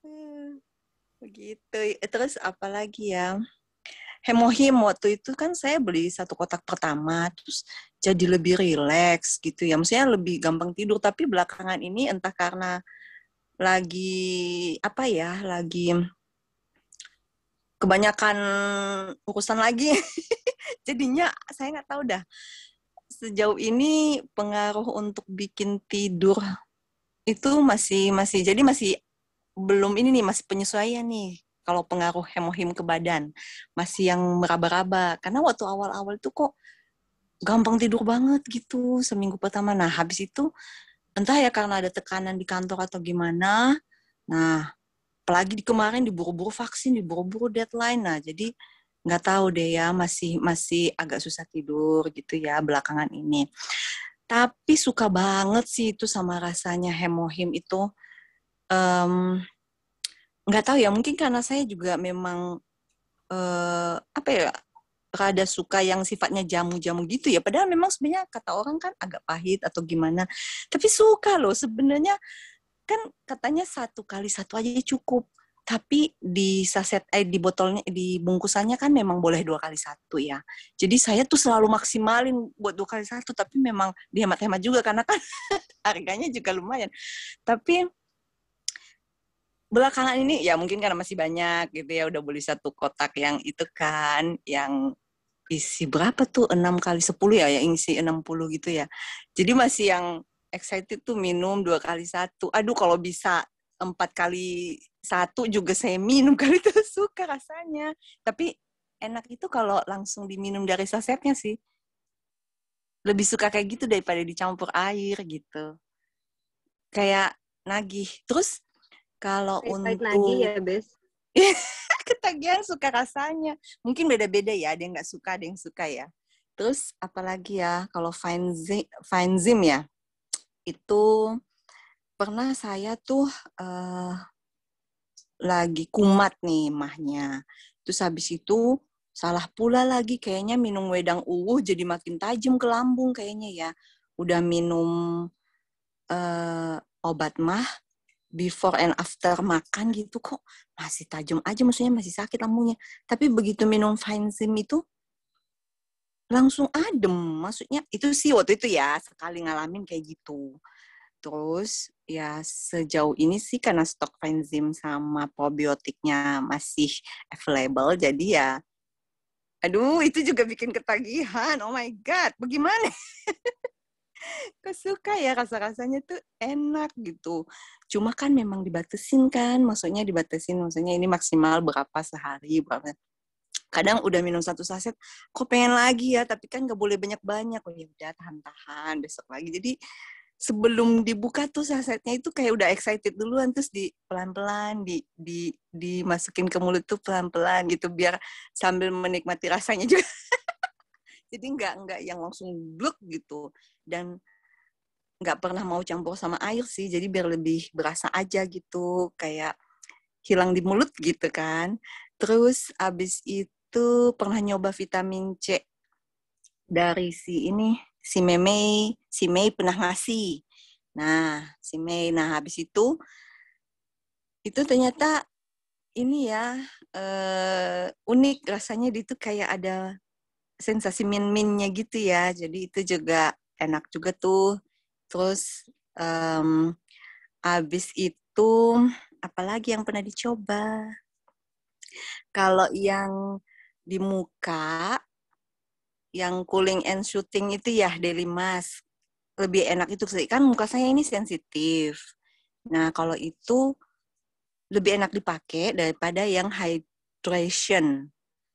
Hmm. Begitu. Terus apa lagi ya? Hemohim waktu itu kan saya beli satu kotak pertama, terus jadi lebih rileks gitu ya. Maksudnya lebih gampang tidur, tapi belakangan ini entah karena lagi apa ya, lagi kebanyakan urusan lagi (laughs) jadinya saya nggak tahu dah sejauh ini pengaruh untuk bikin tidur itu masih masih jadi masih belum ini nih masih penyesuaian nih kalau pengaruh hemohim ke badan masih yang meraba-raba karena waktu awal-awal tuh kok gampang tidur banget gitu seminggu pertama nah habis itu entah ya karena ada tekanan di kantor atau gimana nah apalagi di kemarin diburu-buru vaksin, diburu-buru deadline. Nah, jadi nggak tahu deh ya, masih masih agak susah tidur gitu ya belakangan ini. Tapi suka banget sih itu sama rasanya hemohim itu. Um, nggak tahu ya, mungkin karena saya juga memang uh, apa ya rada suka yang sifatnya jamu-jamu gitu ya. Padahal memang sebenarnya kata orang kan agak pahit atau gimana. Tapi suka loh sebenarnya kan katanya satu kali satu aja cukup tapi di saset eh di botolnya di bungkusannya kan memang boleh dua kali satu ya jadi saya tuh selalu maksimalin buat dua kali satu tapi memang dihemat-hemat juga karena kan (laughs) harganya juga lumayan tapi belakangan ini ya mungkin karena masih banyak gitu ya udah beli satu kotak yang itu kan yang isi berapa tuh enam kali sepuluh ya yang isi enam puluh gitu ya jadi masih yang excited tuh minum dua kali satu. Aduh kalau bisa empat kali satu juga saya minum (laughs) kali itu suka rasanya. Tapi enak itu kalau langsung diminum dari sasetnya sih. Lebih suka kayak gitu daripada dicampur air gitu. Kayak nagih. Terus kalau untuk nagih ya, Bes. (laughs) ketagihan suka rasanya. Mungkin beda-beda ya, ada yang nggak suka, ada yang suka ya. Terus apalagi ya kalau fine fine zim ya itu pernah saya tuh uh, lagi kumat nih mahnya. Terus habis itu salah pula lagi kayaknya minum wedang uwuh jadi makin tajam ke lambung kayaknya ya. Udah minum uh, obat mah before and after makan gitu kok masih tajam aja maksudnya masih sakit lambungnya. Tapi begitu minum sim itu langsung adem. Maksudnya itu sih waktu itu ya sekali ngalamin kayak gitu. Terus ya sejauh ini sih karena stok enzim sama probiotiknya masih available jadi ya aduh itu juga bikin ketagihan. Oh my god, bagaimana? (laughs) kesuka ya rasa-rasanya tuh enak gitu. Cuma kan memang dibatesin kan, maksudnya dibatesin, maksudnya ini maksimal berapa sehari, berapa kadang udah minum satu saset kok pengen lagi ya tapi kan nggak boleh banyak banyak oh ya udah tahan tahan besok lagi jadi sebelum dibuka tuh sasetnya itu kayak udah excited duluan terus di pelan-pelan di di dimasukin ke mulut tuh pelan-pelan gitu biar sambil menikmati rasanya juga. (laughs) Jadi nggak nggak yang langsung bluk gitu dan nggak pernah mau campur sama air sih. Jadi biar lebih berasa aja gitu kayak hilang di mulut gitu kan. Terus abis itu itu pernah nyoba vitamin C dari si ini si Memei, si Mei pernah ngasih nah si Mei nah habis itu itu ternyata ini ya uh, unik rasanya di itu kayak ada sensasi min-minnya gitu ya jadi itu juga enak juga tuh terus um, habis itu apalagi yang pernah dicoba kalau yang di muka yang cooling and shooting itu ya daily mask lebih enak itu sih kan muka saya ini sensitif nah kalau itu lebih enak dipakai daripada yang hydration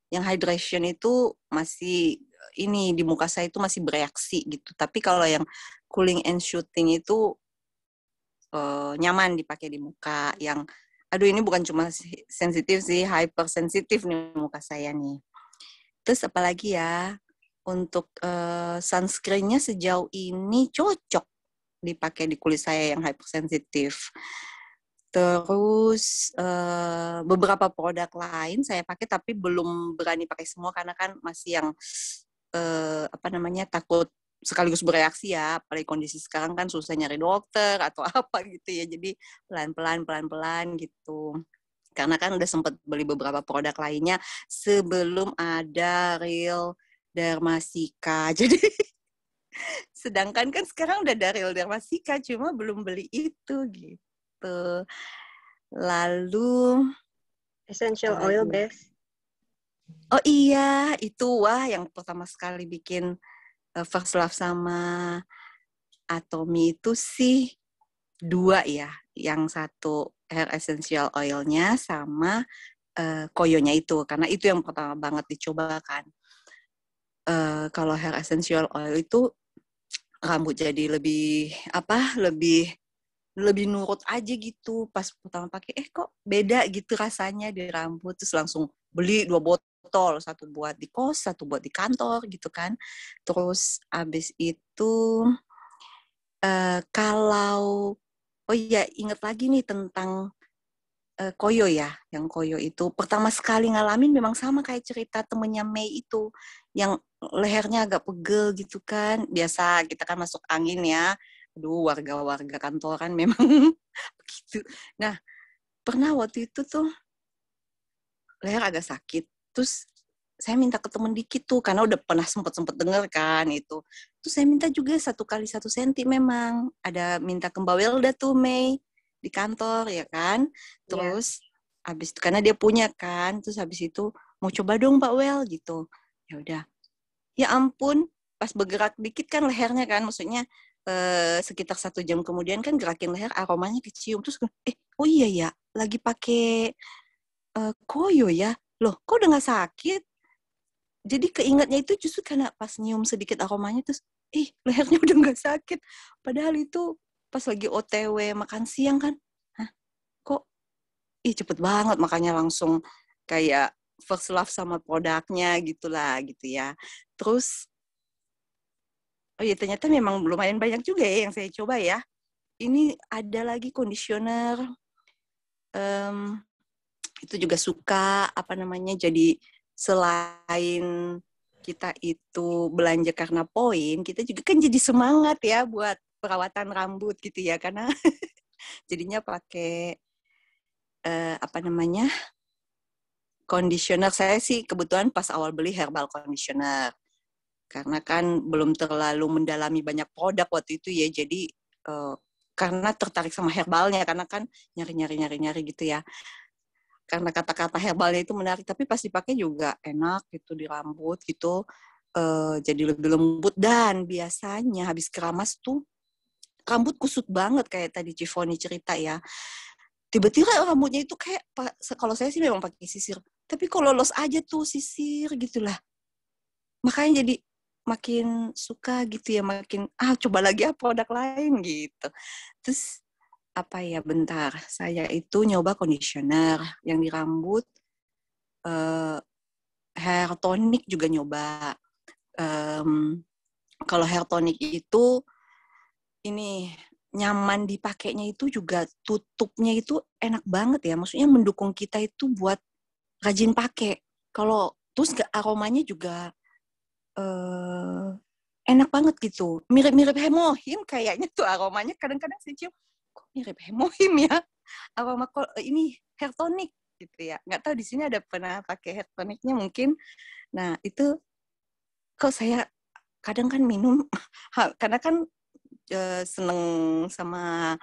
yang hydration itu masih ini di muka saya itu masih bereaksi gitu tapi kalau yang cooling and shooting itu uh, nyaman dipakai di muka yang aduh ini bukan cuma sensitif sih, hypersensitif nih muka saya nih. Terus apalagi ya, untuk uh, sunscreennya sejauh ini cocok dipakai di kulit saya yang hypersensitif. Terus uh, beberapa produk lain saya pakai tapi belum berani pakai semua karena kan masih yang uh, apa namanya takut sekaligus bereaksi ya pada kondisi sekarang kan susah nyari dokter atau (laughs) apa gitu ya jadi pelan pelan pelan pelan gitu karena kan udah sempat beli beberapa produk lainnya sebelum ada real dermasika (laughs) jadi sedangkan kan sekarang udah ada real dermasika cuma belum beli itu gitu lalu essential oil base oh iya itu wah yang pertama sekali bikin Eh, first love sama Atomi itu sih dua ya, yang satu hair essential oilnya sama uh, koyonya itu, karena itu yang pertama banget dicobakan. Uh, eh, kalau hair essential oil itu rambut jadi lebih apa, lebih lebih nurut aja gitu pas pertama pakai eh kok beda gitu rasanya di rambut terus langsung beli dua botol tol satu buat di kos satu buat di kantor gitu kan terus abis itu uh, kalau oh iya inget lagi nih tentang uh, koyo ya yang koyo itu pertama sekali ngalamin memang sama kayak cerita temennya Mei itu yang lehernya agak pegel gitu kan biasa kita kan masuk angin ya aduh warga-warga kantoran memang (laughs) begitu. Nah, pernah waktu itu tuh leher agak sakit terus saya minta ke temen dikit tuh karena udah pernah sempet sempet denger kan itu terus saya minta juga satu kali satu senti memang ada minta ke Mbak Welda tuh Mei di kantor ya kan iya. terus yeah. abis itu karena dia punya kan terus habis itu mau coba dong Mbak Wel gitu ya udah ya ampun pas bergerak dikit kan lehernya kan maksudnya eh, sekitar satu jam kemudian kan gerakin leher aromanya kecium terus eh oh iya ya lagi pakai eh, koyo ya loh kok udah gak sakit jadi keingatnya itu justru karena pas nyium sedikit aromanya terus ih lehernya (laughs) udah gak sakit padahal itu pas lagi OTW makan siang kan Hah, kok ih cepet banget makanya langsung kayak first love sama produknya gitulah gitu ya terus oh iya ternyata memang lumayan banyak juga ya yang saya coba ya ini ada lagi conditioner. um, itu juga suka apa namanya jadi selain kita itu belanja karena poin, kita juga kan jadi semangat ya buat perawatan rambut gitu ya karena (laughs) jadinya pakai uh, apa namanya conditioner saya sih kebetulan pas awal beli herbal conditioner karena kan belum terlalu mendalami banyak produk waktu itu ya jadi uh, karena tertarik sama herbalnya karena kan nyari nyari nyari nyari gitu ya karena kata-kata herbalnya itu menarik tapi pas dipakai juga enak gitu di rambut gitu uh, jadi lebih lembut dan biasanya habis keramas tuh rambut kusut banget kayak tadi Cifoni cerita ya tiba-tiba rambutnya itu kayak kalau saya sih memang pakai sisir tapi kalau los aja tuh sisir gitulah makanya jadi makin suka gitu ya makin ah coba lagi ya produk lain gitu terus apa ya bentar saya itu nyoba conditioner yang di rambut uh, hair tonic juga nyoba um, kalau hair tonic itu ini nyaman dipakainya itu juga tutupnya itu enak banget ya maksudnya mendukung kita itu buat rajin pakai kalau terus gak, aromanya juga uh, enak banget gitu mirip-mirip hemohim kayaknya tuh aromanya kadang-kadang saya cium mirip hemohim ya apa aroma eh, ini hair gitu ya nggak tahu di sini ada pernah pakai hair tonicnya mungkin nah itu kok saya kadang kan minum (laughs) karena kan e, seneng sama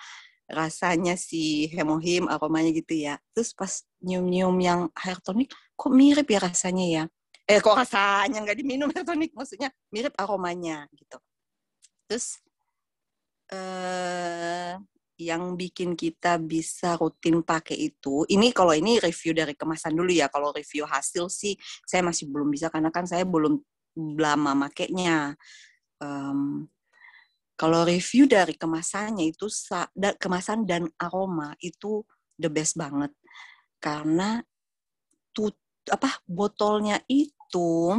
rasanya si hemohim aromanya gitu ya terus pas nyium-nyium yang hair kok mirip ya rasanya ya eh kok rasanya nggak diminum hair maksudnya mirip aromanya gitu terus eh, yang bikin kita bisa rutin pakai itu ini kalau ini review dari kemasan dulu ya kalau review hasil sih saya masih belum bisa karena kan saya belum lama makainya um, kalau review dari kemasannya itu kemasan dan aroma itu the best banget karena tut, apa botolnya itu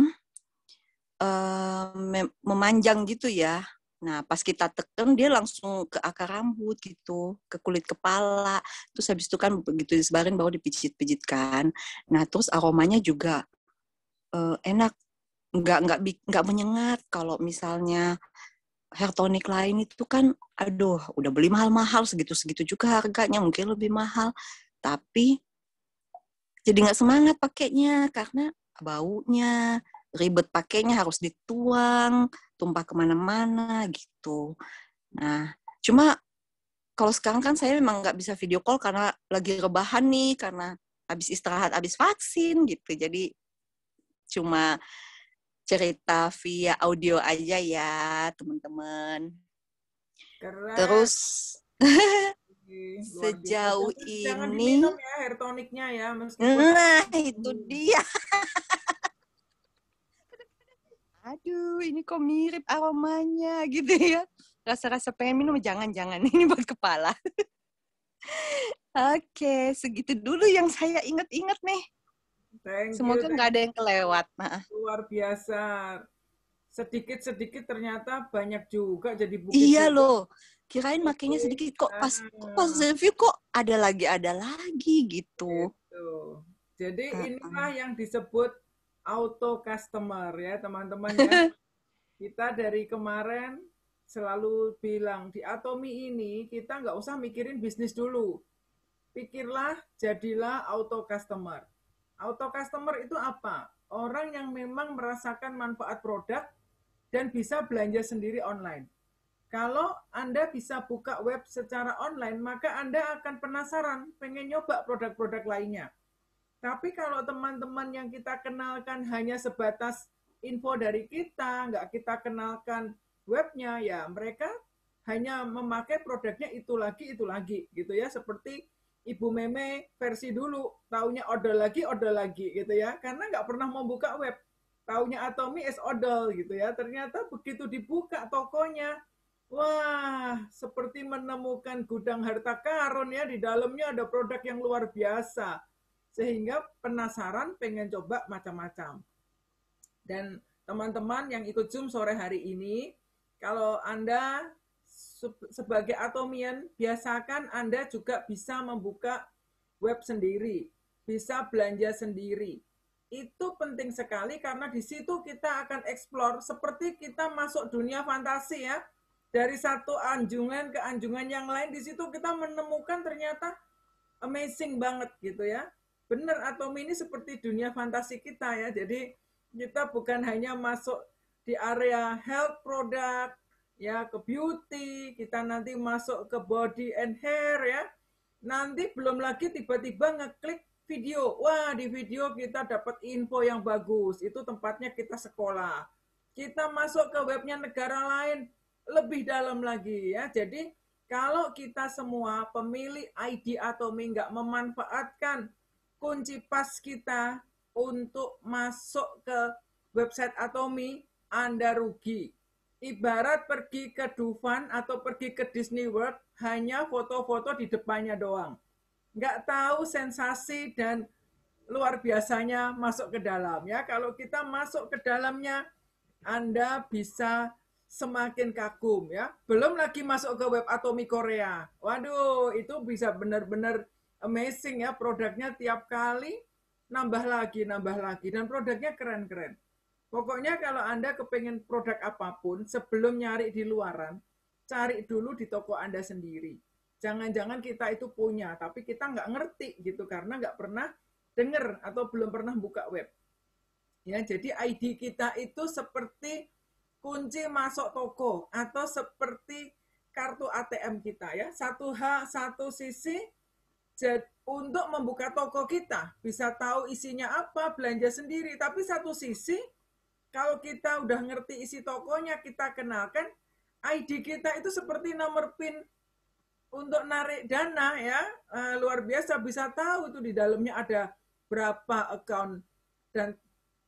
um, memanjang gitu ya Nah, pas kita tekan dia langsung ke akar rambut gitu, ke kulit kepala. Terus habis itu kan begitu disebarin baru dipijit-pijitkan. Nah, terus aromanya juga uh, enak, nggak nggak nggak menyengat kalau misalnya hair tonic lain itu kan, aduh, udah beli mahal-mahal segitu-segitu juga harganya, mungkin lebih mahal. Tapi jadi nggak semangat pakainya karena baunya ribet pakainya harus dituang tumpah kemana-mana gitu. Nah, cuma kalau sekarang kan saya memang nggak bisa video call karena lagi rebahan nih, karena habis istirahat, habis vaksin gitu. Jadi cuma cerita via audio aja ya, teman-teman. Terus sejauh ini jangan diminum ya hair toniknya ya nah hmm. itu dia (laughs) aduh ini kok mirip aromanya (laughs) gitu ya. Rasa-rasa pengen minum, jangan-jangan ini buat kepala. (laughs) Oke, okay, segitu dulu yang saya ingat-ingat nih. Thank Semoga nggak ada yang kelewat. Nah. Luar biasa. Sedikit-sedikit ternyata banyak juga jadi bukti. Iya juga. loh. Kirain makanya sedikit kok pas kok pas nah. review kok ada lagi ada lagi gitu. gitu. Jadi inilah uh -uh. yang disebut auto customer ya teman-teman ya. (laughs) kita dari kemarin selalu bilang di Atomi ini kita nggak usah mikirin bisnis dulu. Pikirlah, jadilah auto customer. Auto customer itu apa? Orang yang memang merasakan manfaat produk dan bisa belanja sendiri online. Kalau Anda bisa buka web secara online, maka Anda akan penasaran, pengen nyoba produk-produk lainnya tapi kalau teman-teman yang kita kenalkan hanya sebatas info dari kita, nggak kita kenalkan webnya, ya mereka hanya memakai produknya itu lagi, itu lagi, gitu ya. Seperti Ibu Meme versi dulu, taunya order lagi, order lagi, gitu ya. Karena nggak pernah mau buka web, taunya Atomi es odol, gitu ya. Ternyata begitu dibuka tokonya, wah, seperti menemukan gudang harta karun ya, di dalamnya ada produk yang luar biasa sehingga penasaran pengen coba macam-macam. Dan teman-teman yang ikut Zoom sore hari ini, kalau Anda sebagai atomian, biasakan Anda juga bisa membuka web sendiri, bisa belanja sendiri. Itu penting sekali karena di situ kita akan explore seperti kita masuk dunia fantasi ya. Dari satu anjungan ke anjungan yang lain, di situ kita menemukan ternyata amazing banget gitu ya benar atom ini seperti dunia fantasi kita ya. Jadi kita bukan hanya masuk di area health product ya ke beauty, kita nanti masuk ke body and hair ya. Nanti belum lagi tiba-tiba ngeklik video. Wah, di video kita dapat info yang bagus. Itu tempatnya kita sekolah. Kita masuk ke webnya negara lain lebih dalam lagi ya. Jadi kalau kita semua pemilih ID atau nggak memanfaatkan kunci pas kita untuk masuk ke website Atomi, Anda rugi. Ibarat pergi ke Dufan atau pergi ke Disney World, hanya foto-foto di depannya doang. Nggak tahu sensasi dan luar biasanya masuk ke dalam. ya. Kalau kita masuk ke dalamnya, Anda bisa semakin kagum. ya. Belum lagi masuk ke web Atomi Korea. Waduh, itu bisa benar-benar amazing ya produknya tiap kali nambah lagi, nambah lagi dan produknya keren-keren. Pokoknya kalau Anda kepengen produk apapun sebelum nyari di luaran, cari dulu di toko Anda sendiri. Jangan-jangan kita itu punya, tapi kita nggak ngerti gitu karena nggak pernah dengar atau belum pernah buka web. Ya, jadi ID kita itu seperti kunci masuk toko atau seperti kartu ATM kita ya. Satu hak, satu sisi, jadi, untuk membuka toko kita, bisa tahu isinya apa, belanja sendiri. Tapi satu sisi, kalau kita udah ngerti isi tokonya, kita kenalkan, ID kita itu seperti nomor PIN untuk narik dana ya, e, luar biasa bisa tahu itu di dalamnya ada berapa account dan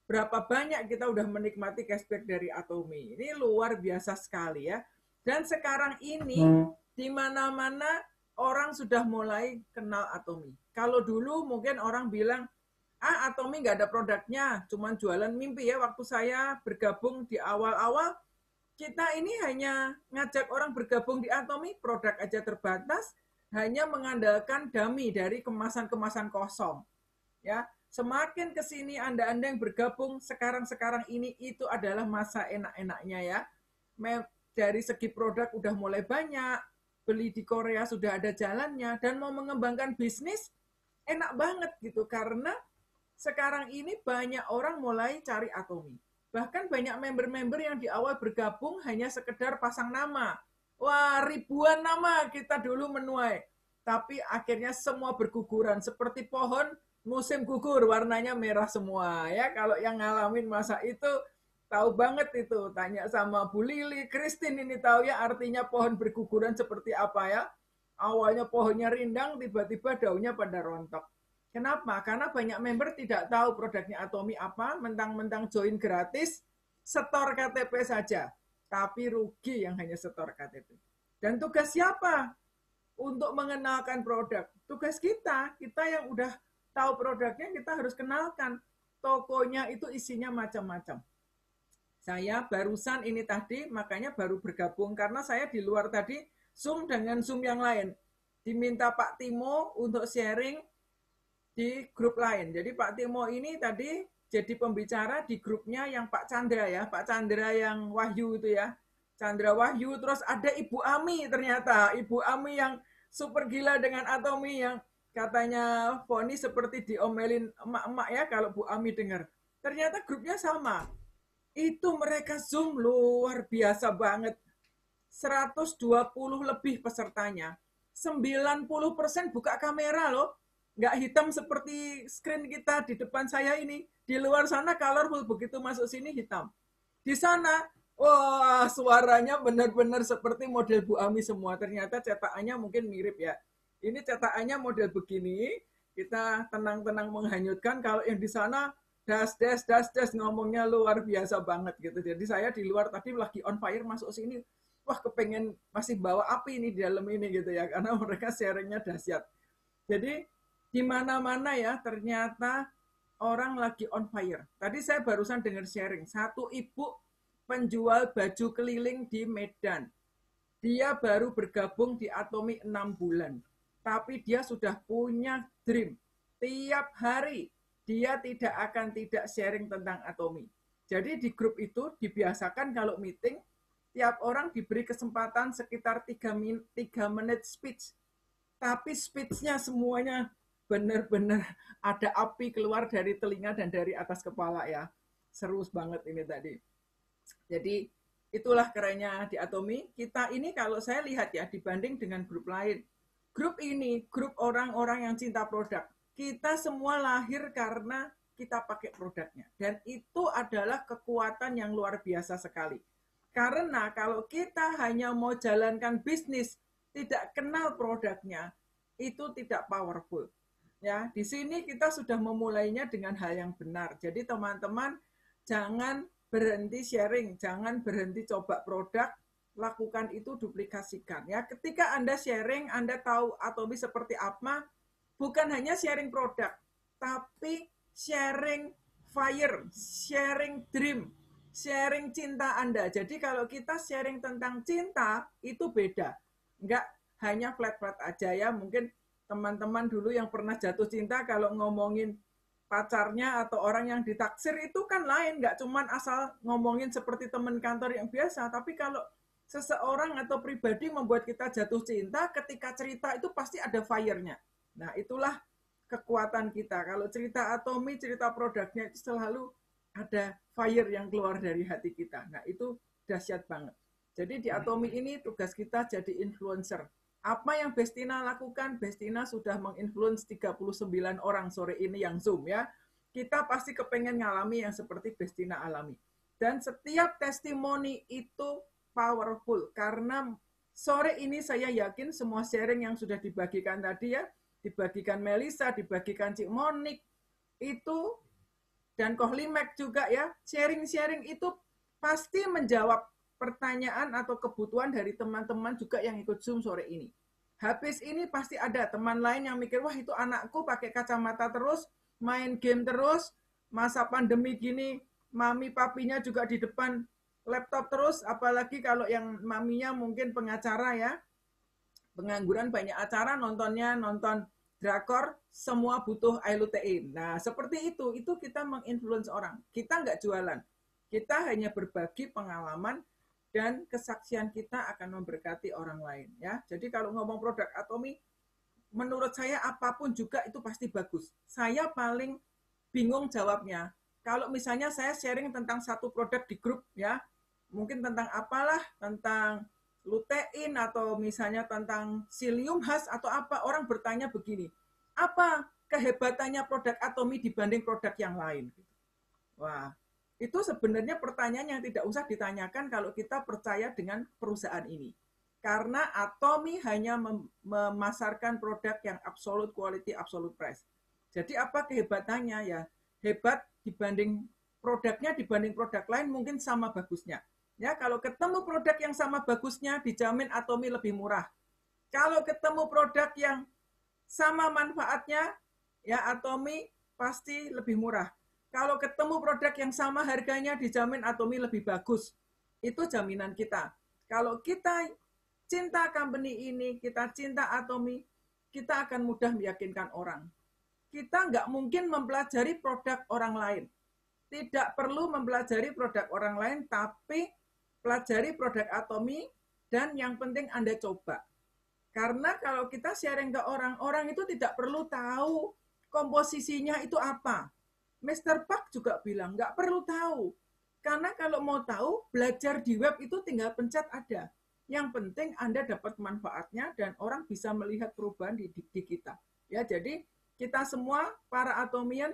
berapa banyak kita udah menikmati cashback dari Atomi. Ini luar biasa sekali ya. Dan sekarang ini hmm. di mana-mana orang sudah mulai kenal Atomi. Kalau dulu mungkin orang bilang, ah Atomi nggak ada produknya, cuman jualan mimpi ya. Waktu saya bergabung di awal-awal, kita ini hanya ngajak orang bergabung di Atomi, produk aja terbatas, hanya mengandalkan dami dari kemasan-kemasan kosong. Ya, semakin ke sini Anda-anda yang bergabung sekarang-sekarang ini itu adalah masa enak-enaknya ya. Dari segi produk udah mulai banyak, beli di Korea sudah ada jalannya dan mau mengembangkan bisnis enak banget gitu karena sekarang ini banyak orang mulai cari Atomi. Bahkan banyak member-member yang di awal bergabung hanya sekedar pasang nama. Wah, ribuan nama kita dulu menuai. Tapi akhirnya semua berguguran seperti pohon musim gugur warnanya merah semua ya. Kalau yang ngalamin masa itu tahu banget itu. Tanya sama Bu Lili, Christine ini tahu ya artinya pohon berguguran seperti apa ya. Awalnya pohonnya rindang, tiba-tiba daunnya pada rontok. Kenapa? Karena banyak member tidak tahu produknya Atomi apa, mentang-mentang join gratis, setor KTP saja. Tapi rugi yang hanya setor KTP. Dan tugas siapa? Untuk mengenalkan produk. Tugas kita, kita yang udah tahu produknya, kita harus kenalkan. Tokonya itu isinya macam-macam saya barusan ini tadi, makanya baru bergabung karena saya di luar tadi Zoom dengan Zoom yang lain. Diminta Pak Timo untuk sharing di grup lain. Jadi Pak Timo ini tadi jadi pembicara di grupnya yang Pak Chandra ya, Pak Chandra yang Wahyu itu ya. Chandra Wahyu, terus ada Ibu Ami ternyata. Ibu Ami yang super gila dengan Atomi yang katanya Foni seperti diomelin emak-emak ya kalau Bu Ami dengar. Ternyata grupnya sama itu mereka Zoom luar biasa banget. 120 lebih pesertanya. 90% persen buka kamera loh. Nggak hitam seperti screen kita di depan saya ini. Di luar sana colorful, begitu masuk sini hitam. Di sana, wah suaranya benar-benar seperti model Bu Ami semua. Ternyata cetakannya mungkin mirip ya. Ini cetakannya model begini, kita tenang-tenang menghanyutkan. Kalau yang di sana das das das das ngomongnya luar biasa banget gitu jadi saya di luar tadi lagi on fire masuk sini wah kepengen masih bawa api ini di dalam ini gitu ya karena mereka sharingnya dahsyat jadi di mana-mana ya ternyata orang lagi on fire tadi saya barusan dengar sharing satu ibu penjual baju keliling di Medan dia baru bergabung di Atomi enam bulan tapi dia sudah punya dream tiap hari dia tidak akan tidak sharing tentang Atomi. Jadi di grup itu dibiasakan kalau meeting, tiap orang diberi kesempatan sekitar 3, min, 3 menit speech. Tapi speech-nya semuanya benar-benar ada api keluar dari telinga dan dari atas kepala ya. Seru banget ini tadi. Jadi itulah kerennya di Atomi. Kita ini kalau saya lihat ya dibanding dengan grup lain. Grup ini, grup orang-orang yang cinta produk kita semua lahir karena kita pakai produknya. Dan itu adalah kekuatan yang luar biasa sekali. Karena kalau kita hanya mau jalankan bisnis, tidak kenal produknya, itu tidak powerful. Ya, di sini kita sudah memulainya dengan hal yang benar. Jadi teman-teman jangan berhenti sharing, jangan berhenti coba produk, lakukan itu duplikasikan ya. Ketika Anda sharing, Anda tahu atau seperti apa, bukan hanya sharing produk, tapi sharing fire, sharing dream, sharing cinta Anda. Jadi kalau kita sharing tentang cinta itu beda. Enggak hanya flat-flat aja ya. Mungkin teman-teman dulu yang pernah jatuh cinta kalau ngomongin pacarnya atau orang yang ditaksir itu kan lain. Enggak cuman asal ngomongin seperti teman kantor yang biasa. Tapi kalau seseorang atau pribadi membuat kita jatuh cinta, ketika cerita itu pasti ada fire-nya. Nah, itulah kekuatan kita. Kalau cerita Atomi, cerita produknya itu selalu ada fire yang keluar dari hati kita. Nah, itu dahsyat banget. Jadi di Atomi hmm. ini tugas kita jadi influencer. Apa yang Bestina lakukan? Bestina sudah menginfluence 39 orang sore ini yang Zoom ya. Kita pasti kepengen ngalami yang seperti Bestina alami. Dan setiap testimoni itu powerful karena sore ini saya yakin semua sharing yang sudah dibagikan tadi ya, dibagikan Melisa, dibagikan Cik Monik, itu dan Kohlimek juga ya, sharing-sharing itu pasti menjawab pertanyaan atau kebutuhan dari teman-teman juga yang ikut Zoom sore ini. Habis ini pasti ada teman lain yang mikir, wah itu anakku pakai kacamata terus, main game terus, masa pandemi gini, mami papinya juga di depan laptop terus, apalagi kalau yang maminya mungkin pengacara ya, pengangguran banyak acara, nontonnya nonton drakor semua butuh ilutein. Nah, seperti itu, itu kita menginfluence orang. Kita nggak jualan. Kita hanya berbagi pengalaman dan kesaksian kita akan memberkati orang lain ya. Jadi kalau ngomong produk Atomi menurut saya apapun juga itu pasti bagus. Saya paling bingung jawabnya. Kalau misalnya saya sharing tentang satu produk di grup ya, mungkin tentang apalah, tentang lutein atau misalnya tentang silium khas atau apa orang bertanya begini apa kehebatannya produk atomi dibanding produk yang lain gitu. wah itu sebenarnya pertanyaan yang tidak usah ditanyakan kalau kita percaya dengan perusahaan ini karena atomi hanya memasarkan produk yang absolute quality absolute price jadi apa kehebatannya ya hebat dibanding produknya dibanding produk lain mungkin sama bagusnya Ya, kalau ketemu produk yang sama bagusnya dijamin Atomi lebih murah. Kalau ketemu produk yang sama manfaatnya ya Atomi pasti lebih murah. Kalau ketemu produk yang sama harganya dijamin Atomi lebih bagus. Itu jaminan kita. Kalau kita cinta company ini, kita cinta Atomi, kita akan mudah meyakinkan orang. Kita nggak mungkin mempelajari produk orang lain. Tidak perlu mempelajari produk orang lain, tapi pelajari produk Atomi, dan yang penting Anda coba. Karena kalau kita sharing ke orang-orang itu tidak perlu tahu komposisinya itu apa. Mr. Park juga bilang, nggak perlu tahu. Karena kalau mau tahu, belajar di web itu tinggal pencet ada. Yang penting Anda dapat manfaatnya dan orang bisa melihat perubahan di, di, di kita. Ya, jadi kita semua para atomian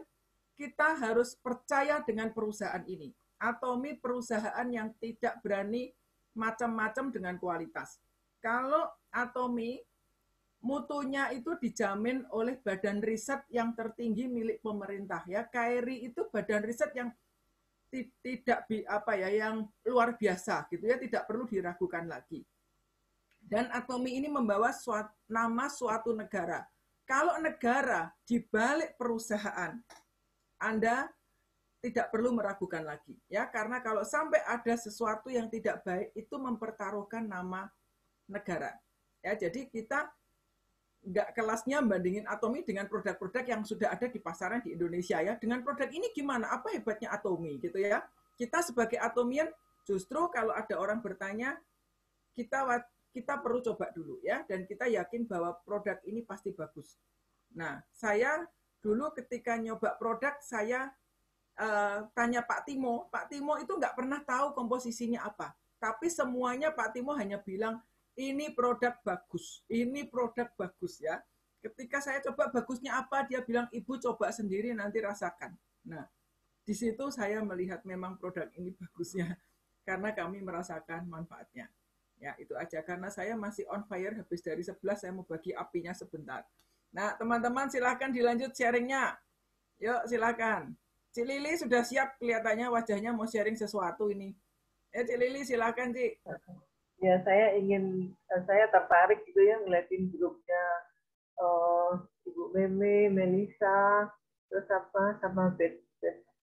kita harus percaya dengan perusahaan ini atomi perusahaan yang tidak berani macam-macam dengan kualitas. Kalau atomi mutunya itu dijamin oleh badan riset yang tertinggi milik pemerintah ya. KRI itu badan riset yang tidak apa ya yang luar biasa gitu ya, tidak perlu diragukan lagi. Dan Atomi ini membawa suat, nama suatu negara. Kalau negara dibalik perusahaan, Anda tidak perlu meragukan lagi ya karena kalau sampai ada sesuatu yang tidak baik itu mempertaruhkan nama negara ya jadi kita nggak kelasnya bandingin Atomi dengan produk-produk yang sudah ada di pasaran di Indonesia ya dengan produk ini gimana apa hebatnya Atomi gitu ya kita sebagai Atomian justru kalau ada orang bertanya kita kita perlu coba dulu ya dan kita yakin bahwa produk ini pasti bagus nah saya dulu ketika nyoba produk saya Eh, tanya Pak Timo, Pak Timo itu nggak pernah tahu komposisinya apa. Tapi semuanya Pak Timo hanya bilang, ini produk bagus, ini produk bagus ya. Ketika saya coba bagusnya apa, dia bilang, ibu coba sendiri nanti rasakan. Nah, di situ saya melihat memang produk ini (laughs) bagusnya karena kami merasakan manfaatnya. Ya, itu aja karena saya masih on fire habis dari sebelas saya mau bagi apinya sebentar. Nah, teman-teman silahkan dilanjut sharingnya. Yuk, silahkan. Cilili sudah siap kelihatannya wajahnya mau sharing sesuatu ini. Ya eh, Cilili silakan Ci. Ya saya ingin eh, saya tertarik gitu ya ngeliatin grupnya uh, Ibu Meme, Melisa, terus apa sama Best,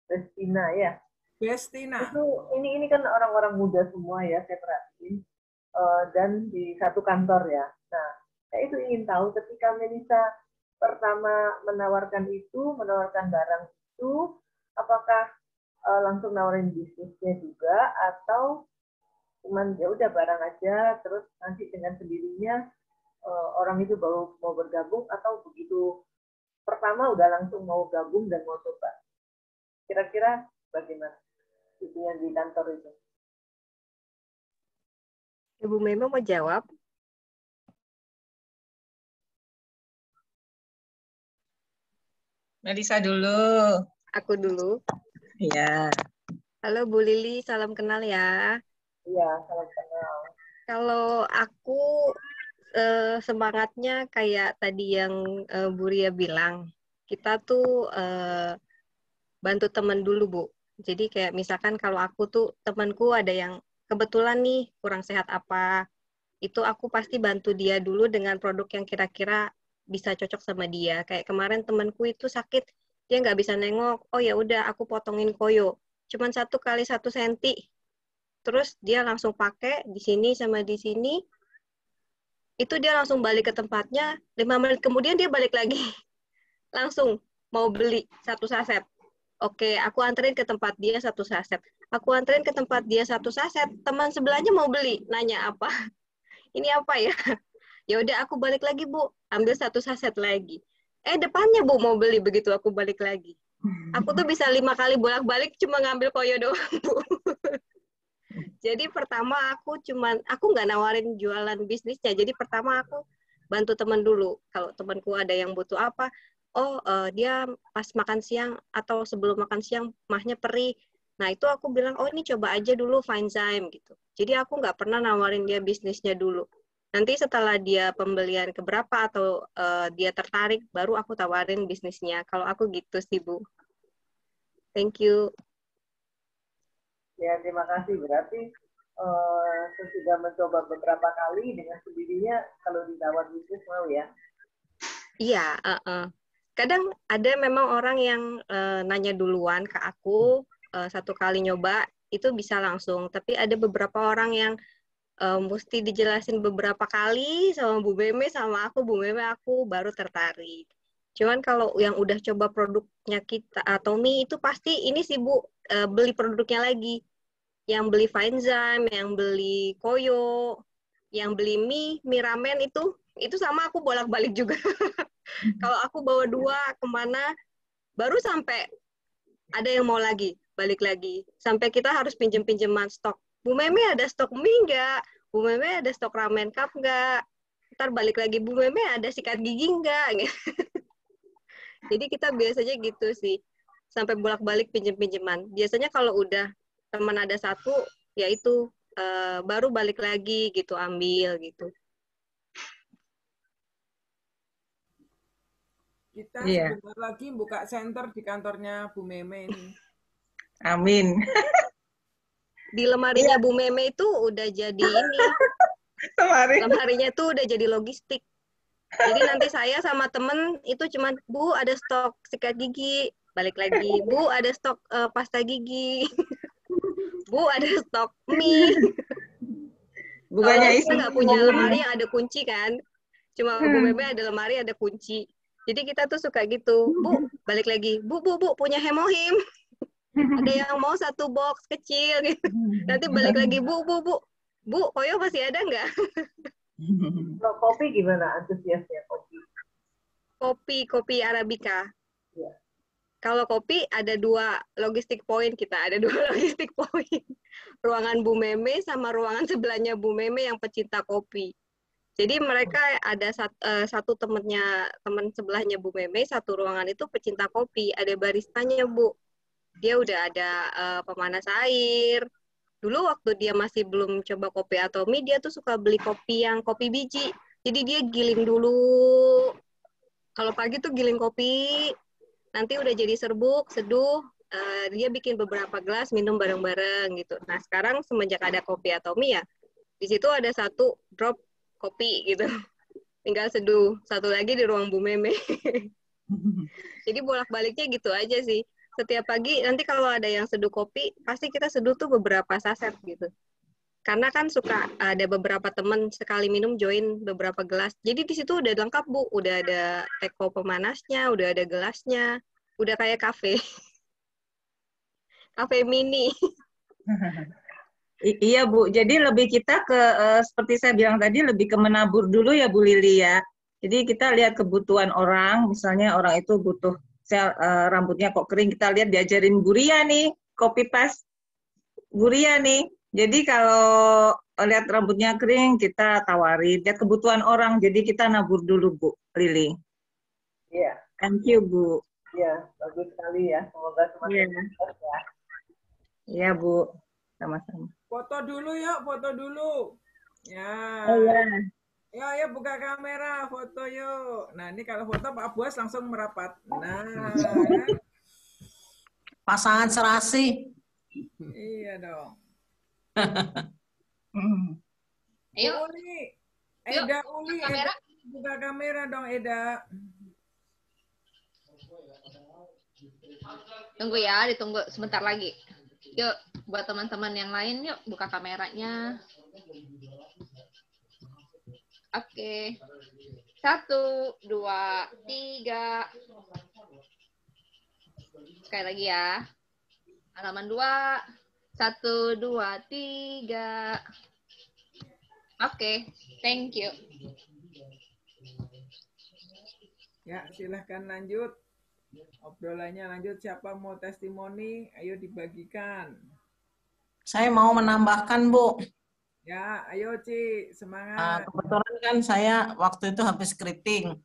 Bestina ya. Bestina. Itu ini ini kan orang-orang muda semua ya saya perhatiin uh, dan di satu kantor ya. Nah saya itu ingin tahu ketika Melisa pertama menawarkan itu menawarkan barang itu uh, langsung nawarin bisnisnya juga atau cuman ya udah barang aja terus nanti dengan sendirinya uh, orang itu baru mau bergabung atau begitu pertama udah langsung mau gabung dan mau coba kira-kira bagaimana itu yang di kantor itu Ibu memang mau jawab Melisa dulu. Aku dulu. Iya, Halo Bu Lili, salam kenal ya. Iya, salam kenal. Kalau aku eh, semangatnya kayak tadi yang eh, Bu Ria bilang, kita tuh eh, bantu teman dulu Bu. Jadi kayak misalkan kalau aku tuh temanku ada yang kebetulan nih kurang sehat apa, itu aku pasti bantu dia dulu dengan produk yang kira-kira bisa cocok sama dia. Kayak kemarin temanku itu sakit dia nggak bisa nengok oh ya udah aku potongin koyo cuman satu kali satu senti terus dia langsung pakai di sini sama di sini itu dia langsung balik ke tempatnya lima menit kemudian dia balik lagi (laughs) langsung mau beli satu saset oke aku anterin ke tempat dia satu saset aku anterin ke tempat dia satu saset teman sebelahnya mau beli nanya apa (laughs) ini apa ya (laughs) ya udah aku balik lagi bu ambil satu saset lagi eh depannya bu mau beli begitu aku balik lagi hmm. aku tuh bisa lima kali bolak-balik cuma ngambil koyo doang bu (laughs) jadi pertama aku cuman aku nggak nawarin jualan bisnisnya jadi pertama aku bantu teman dulu kalau temanku ada yang butuh apa oh uh, dia pas makan siang atau sebelum makan siang mahnya perih nah itu aku bilang oh ini coba aja dulu fine time gitu jadi aku nggak pernah nawarin dia bisnisnya dulu Nanti setelah dia pembelian keberapa atau uh, dia tertarik, baru aku tawarin bisnisnya. Kalau aku gitu sih, Bu. Thank you. Ya, terima kasih. Berarti uh, eh, sesudah mencoba beberapa kali dengan sendirinya, kalau ditawar bisnis mau ya? Iya, uh -uh. kadang ada memang orang yang uh, nanya duluan ke aku uh, satu kali nyoba itu bisa langsung, tapi ada beberapa orang yang um, mesti dijelasin beberapa kali sama Bu Meme sama aku Bu Meme aku baru tertarik. Cuman kalau yang udah coba produknya kita atau eh, mie itu pasti ini sih Bu uh, beli produknya lagi. Yang beli Finezyme yang beli Koyo, yang beli mie, mie ramen itu itu sama aku bolak-balik juga. (laughs) kalau aku bawa dua kemana baru sampai ada yang mau lagi balik lagi sampai kita harus pinjem pinjeman stok Bu Meme ada stok mie nggak? Bu Meme ada stok ramen cup nggak? Ntar balik lagi Bu Meme ada sikat gigi nggak? (laughs) Gitu. Jadi kita biasanya gitu sih sampai bolak-balik pinjem-pinjeman. Biasanya kalau udah teman ada satu, ya itu uh, baru balik lagi gitu ambil gitu. Kita iya. sebentar lagi buka center di kantornya Bu Meme ini. Amin. (laughs) di lemarinya yeah. Bu Meme itu udah jadi ini. (laughs) Lemari. Lemarinya itu udah jadi logistik. Jadi nanti saya sama temen itu cuma Bu ada stok sikat gigi, balik lagi Bu ada stok uh, pasta gigi, (laughs) Bu ada stok mie. Bukannya isi nggak punya lemari yang ada kunci kan? Cuma hmm. Bu Meme ada lemari ada kunci. Jadi kita tuh suka gitu, Bu balik lagi, Bu Bu Bu punya hemohim ada yang mau satu box kecil gitu. (laughs) Nanti balik lagi bu bu bu bu koyo masih ada nggak? (laughs) Kalau kopi gimana antusiasnya kopi? Kopi kopi arabica. Ya. Kalau kopi ada dua logistik poin kita, ada dua (laughs) logistik poin. Ruangan Bu Meme sama ruangan sebelahnya Bu Meme yang pecinta kopi. Jadi mereka ada satu, uh, eh, satu temennya teman sebelahnya Bu Meme, satu ruangan itu pecinta kopi, ada baristanya Bu dia udah ada uh, pemanas air. Dulu waktu dia masih belum coba kopi atau mie, dia tuh suka beli kopi yang kopi biji. Jadi dia giling dulu. Kalau pagi tuh giling kopi, nanti udah jadi serbuk, seduh, eh, dia bikin beberapa gelas minum bareng-bareng gitu. Nah, sekarang semenjak ada kopi atau mie ya, di situ ada satu drop kopi gitu. (laughs) Tinggal seduh, satu lagi di ruang Bu Meme. (laughs) jadi bolak-baliknya gitu aja sih setiap pagi nanti kalau ada yang seduh kopi pasti kita seduh tuh beberapa saset gitu karena kan suka ada beberapa temen sekali minum join beberapa gelas jadi di situ udah lengkap bu udah ada teko pemanasnya udah ada gelasnya udah kayak kafe (laughs) kafe mini (laughs) I iya Bu, jadi lebih kita ke uh, seperti saya bilang tadi lebih ke menabur dulu ya Bu Lili ya. Jadi kita lihat kebutuhan orang, misalnya orang itu butuh saya uh, rambutnya kok kering kita lihat diajarin Buria nih copy paste Buria nih jadi kalau lihat rambutnya kering kita tawari lihat kebutuhan orang jadi kita nabur dulu bu Lili iya yeah. thank you bu iya yeah, bagus sekali ya semoga semakin yeah. ya iya bu sama-sama foto dulu yuk foto dulu ya oh, yeah. Ya, ya buka kamera, foto yuk. Nah, ini kalau foto Pak Buas langsung merapat. Nah, ya. Kan? pasangan serasi. Iya dong. (laughs) Ayo. Uli. Eda Yuk, Uli, buka kamera. Eda, buka kamera dong Eda. Tunggu ya, ditunggu sebentar lagi. Yuk, buat teman-teman yang lain, yuk buka kameranya. Oke. Satu, dua, tiga. Sekali lagi ya. Halaman dua. Satu, dua, tiga. Oke, thank you. Ya, silahkan lanjut. Obrolannya lanjut. Siapa mau testimoni? Ayo dibagikan. Saya mau menambahkan, Bu. Ya, ayo Ci, semangat. Uh, kebetulan Kan, kan saya waktu itu habis keriting.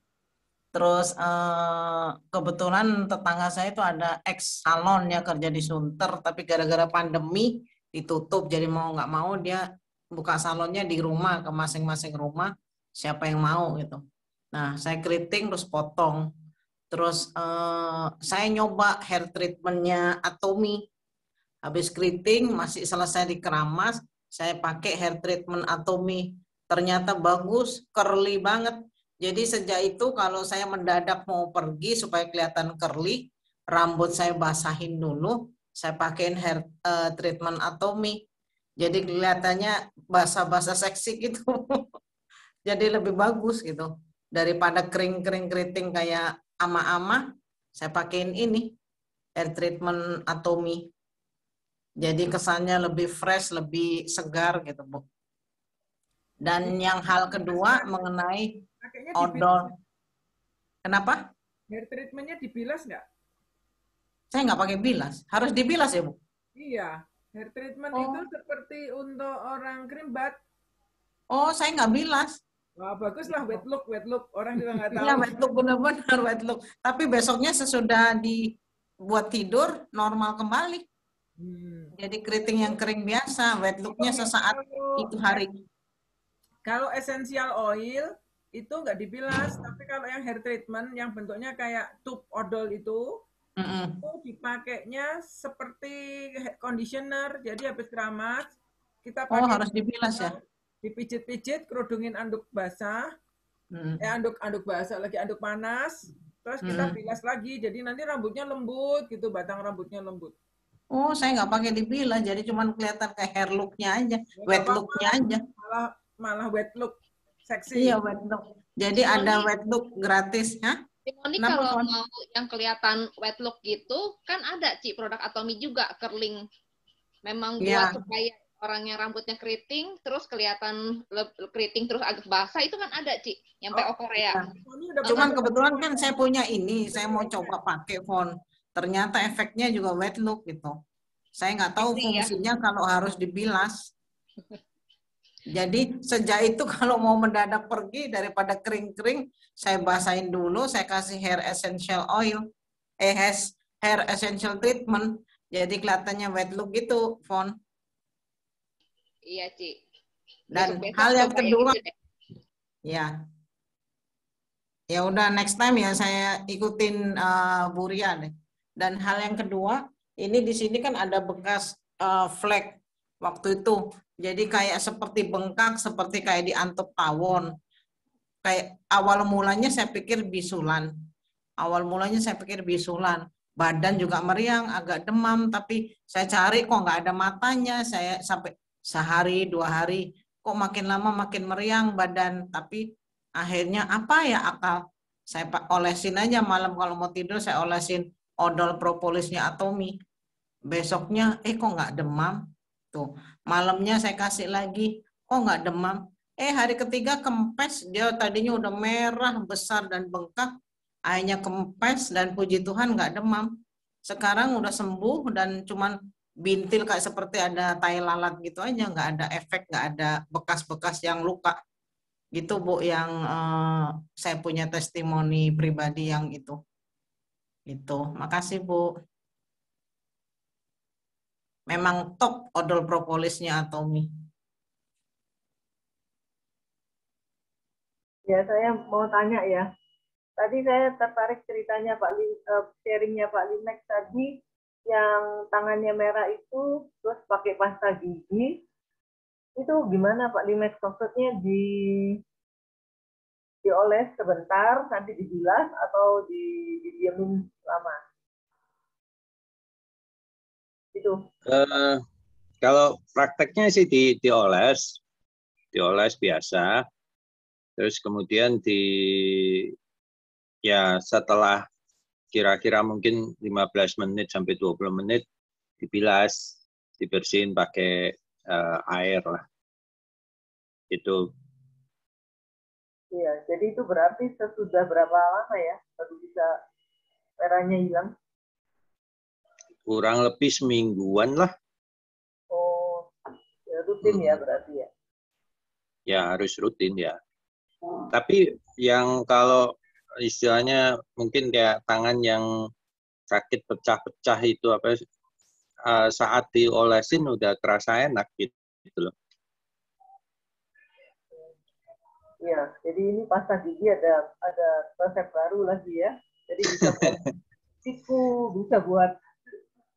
Terus eh, kebetulan tetangga saya itu ada ex salon ya kerja di Sunter, tapi gara-gara pandemi ditutup, jadi mau nggak mau dia buka salonnya di rumah ke masing-masing rumah siapa yang mau gitu. Nah saya keriting terus potong, terus eh, saya nyoba hair treatmentnya Atomi. Habis keriting masih selesai dikeramas, saya pakai hair treatment Atomi ternyata bagus, curly banget. Jadi sejak itu kalau saya mendadak mau pergi supaya kelihatan curly, rambut saya basahin dulu, saya pakaiin hair uh, treatment atomi. Jadi kelihatannya basah-basah seksi gitu. (laughs) Jadi lebih bagus gitu. Daripada kering-kering keriting kayak ama-ama, saya pakaiin ini hair treatment atomi. Jadi kesannya lebih fresh, lebih segar gitu, Bu. Dan yang hal kedua mengenai odol. Kenapa? Hair treatmentnya dibilas nggak? Saya nggak pakai bilas. Harus dibilas ya, Bu? Iya. Hair treatment oh. itu seperti untuk orang krim bat. Oh, saya nggak bilas. Wah, baguslah wet look, wet look. Orang juga nggak iya, tahu. Iya, wet look benar-benar wet look. Tapi besoknya sesudah dibuat tidur normal kembali. Hmm. Jadi keriting yang kering biasa, wet looknya sesaat itu hari. Kalau essential oil itu nggak dibilas, tapi kalau yang hair treatment yang bentuknya kayak tube odol itu, mm -hmm. itu dipakainya seperti conditioner. Jadi habis keramas kita oh, pakai. Oh harus dibilas ya? Dipijit-pijit, kerudungin anduk basah, mm. eh anduk anduk basah lagi anduk panas, terus kita mm. bilas lagi. Jadi nanti rambutnya lembut gitu, batang rambutnya lembut. Oh, saya nggak pakai dibilas, jadi cuma kelihatan kayak hair looknya aja, ya, wet looknya aja. Malah malah wet look seksi. Iya wet look. Jadi Simoni, iya, ada wet look gratis ya? Simoni iya, Kenapa, kalau mau yang kelihatan wet look gitu kan ada Ci produk Atomi juga curling. Memang buat yeah. supaya orang yang rambutnya keriting terus kelihatan keriting terus agak basah itu kan ada Ci yang PO oh, Korea. Ya. Cuman kebetulan kan saya punya ini, saya mau coba pakai phone. Ternyata efeknya juga wet look gitu. Saya nggak tahu ya. fungsinya ya? kalau harus dibilas. (laughs) Jadi sejak itu (laughs) kalau mau mendadak pergi daripada kering-kering, saya basahin dulu, saya kasih hair essential oil, eh hair essential treatment, jadi kelihatannya wet look gitu, Fon. Iya, Ci. Dan Besok hal yang ya, kedua, gitu ya, ya udah next time ya saya ikutin uh, Buria Dan hal yang kedua, ini di sini kan ada bekas uh, eh, flag waktu itu. Jadi kayak seperti bengkak, seperti kayak diantuk tawon. Kayak awal mulanya saya pikir bisulan. Awal mulanya saya pikir bisulan. Badan juga meriang, agak demam, tapi saya cari kok nggak ada matanya. Saya sampai sehari, dua hari, kok makin lama makin meriang badan. Tapi akhirnya apa ya akal? Saya olesin aja malam kalau mau tidur saya olesin odol propolisnya Atomi. Besoknya, eh kok nggak demam? Tuh, gitu. malamnya saya kasih lagi, kok oh, nggak demam? Eh, hari ketiga kempes, dia tadinya udah merah, besar, dan bengkak. Akhirnya kempes dan puji Tuhan nggak demam. Sekarang udah sembuh dan cuman bintil kayak seperti ada tai lalat gitu aja, nggak ada efek, nggak ada bekas-bekas yang luka. Gitu, Bu, yang eh, saya punya testimoni pribadi yang itu. Itu. Makasih, Bu memang top odol propolisnya atau mie? Ya, saya mau tanya ya. Tadi saya tertarik ceritanya Pak Lim, eh, sharingnya Pak Limek tadi yang tangannya merah itu terus pakai pasta gigi. Itu gimana Pak Limek maksudnya di dioles sebentar nanti dibilas atau di, diamin lama? itu? Uh, eh, kalau prakteknya sih di, dioles, dioles biasa, terus kemudian di ya setelah kira-kira mungkin 15 menit sampai 20 menit dibilas, dibersihin pakai uh, air lah. Itu. Iya, jadi itu berarti sesudah berapa lama ya baru bisa merahnya hilang? kurang lebih semingguan lah. Oh, ya rutin ya hmm. ya berarti ya? Ya harus rutin ya. Hmm. Tapi yang kalau istilahnya mungkin kayak tangan yang sakit pecah-pecah itu apa eh, saat diolesin udah terasa enak gitu, loh. Iya, jadi ini pasta gigi ada ada resep baru lagi ya. Jadi bisa (laughs) buat siku, bisa buat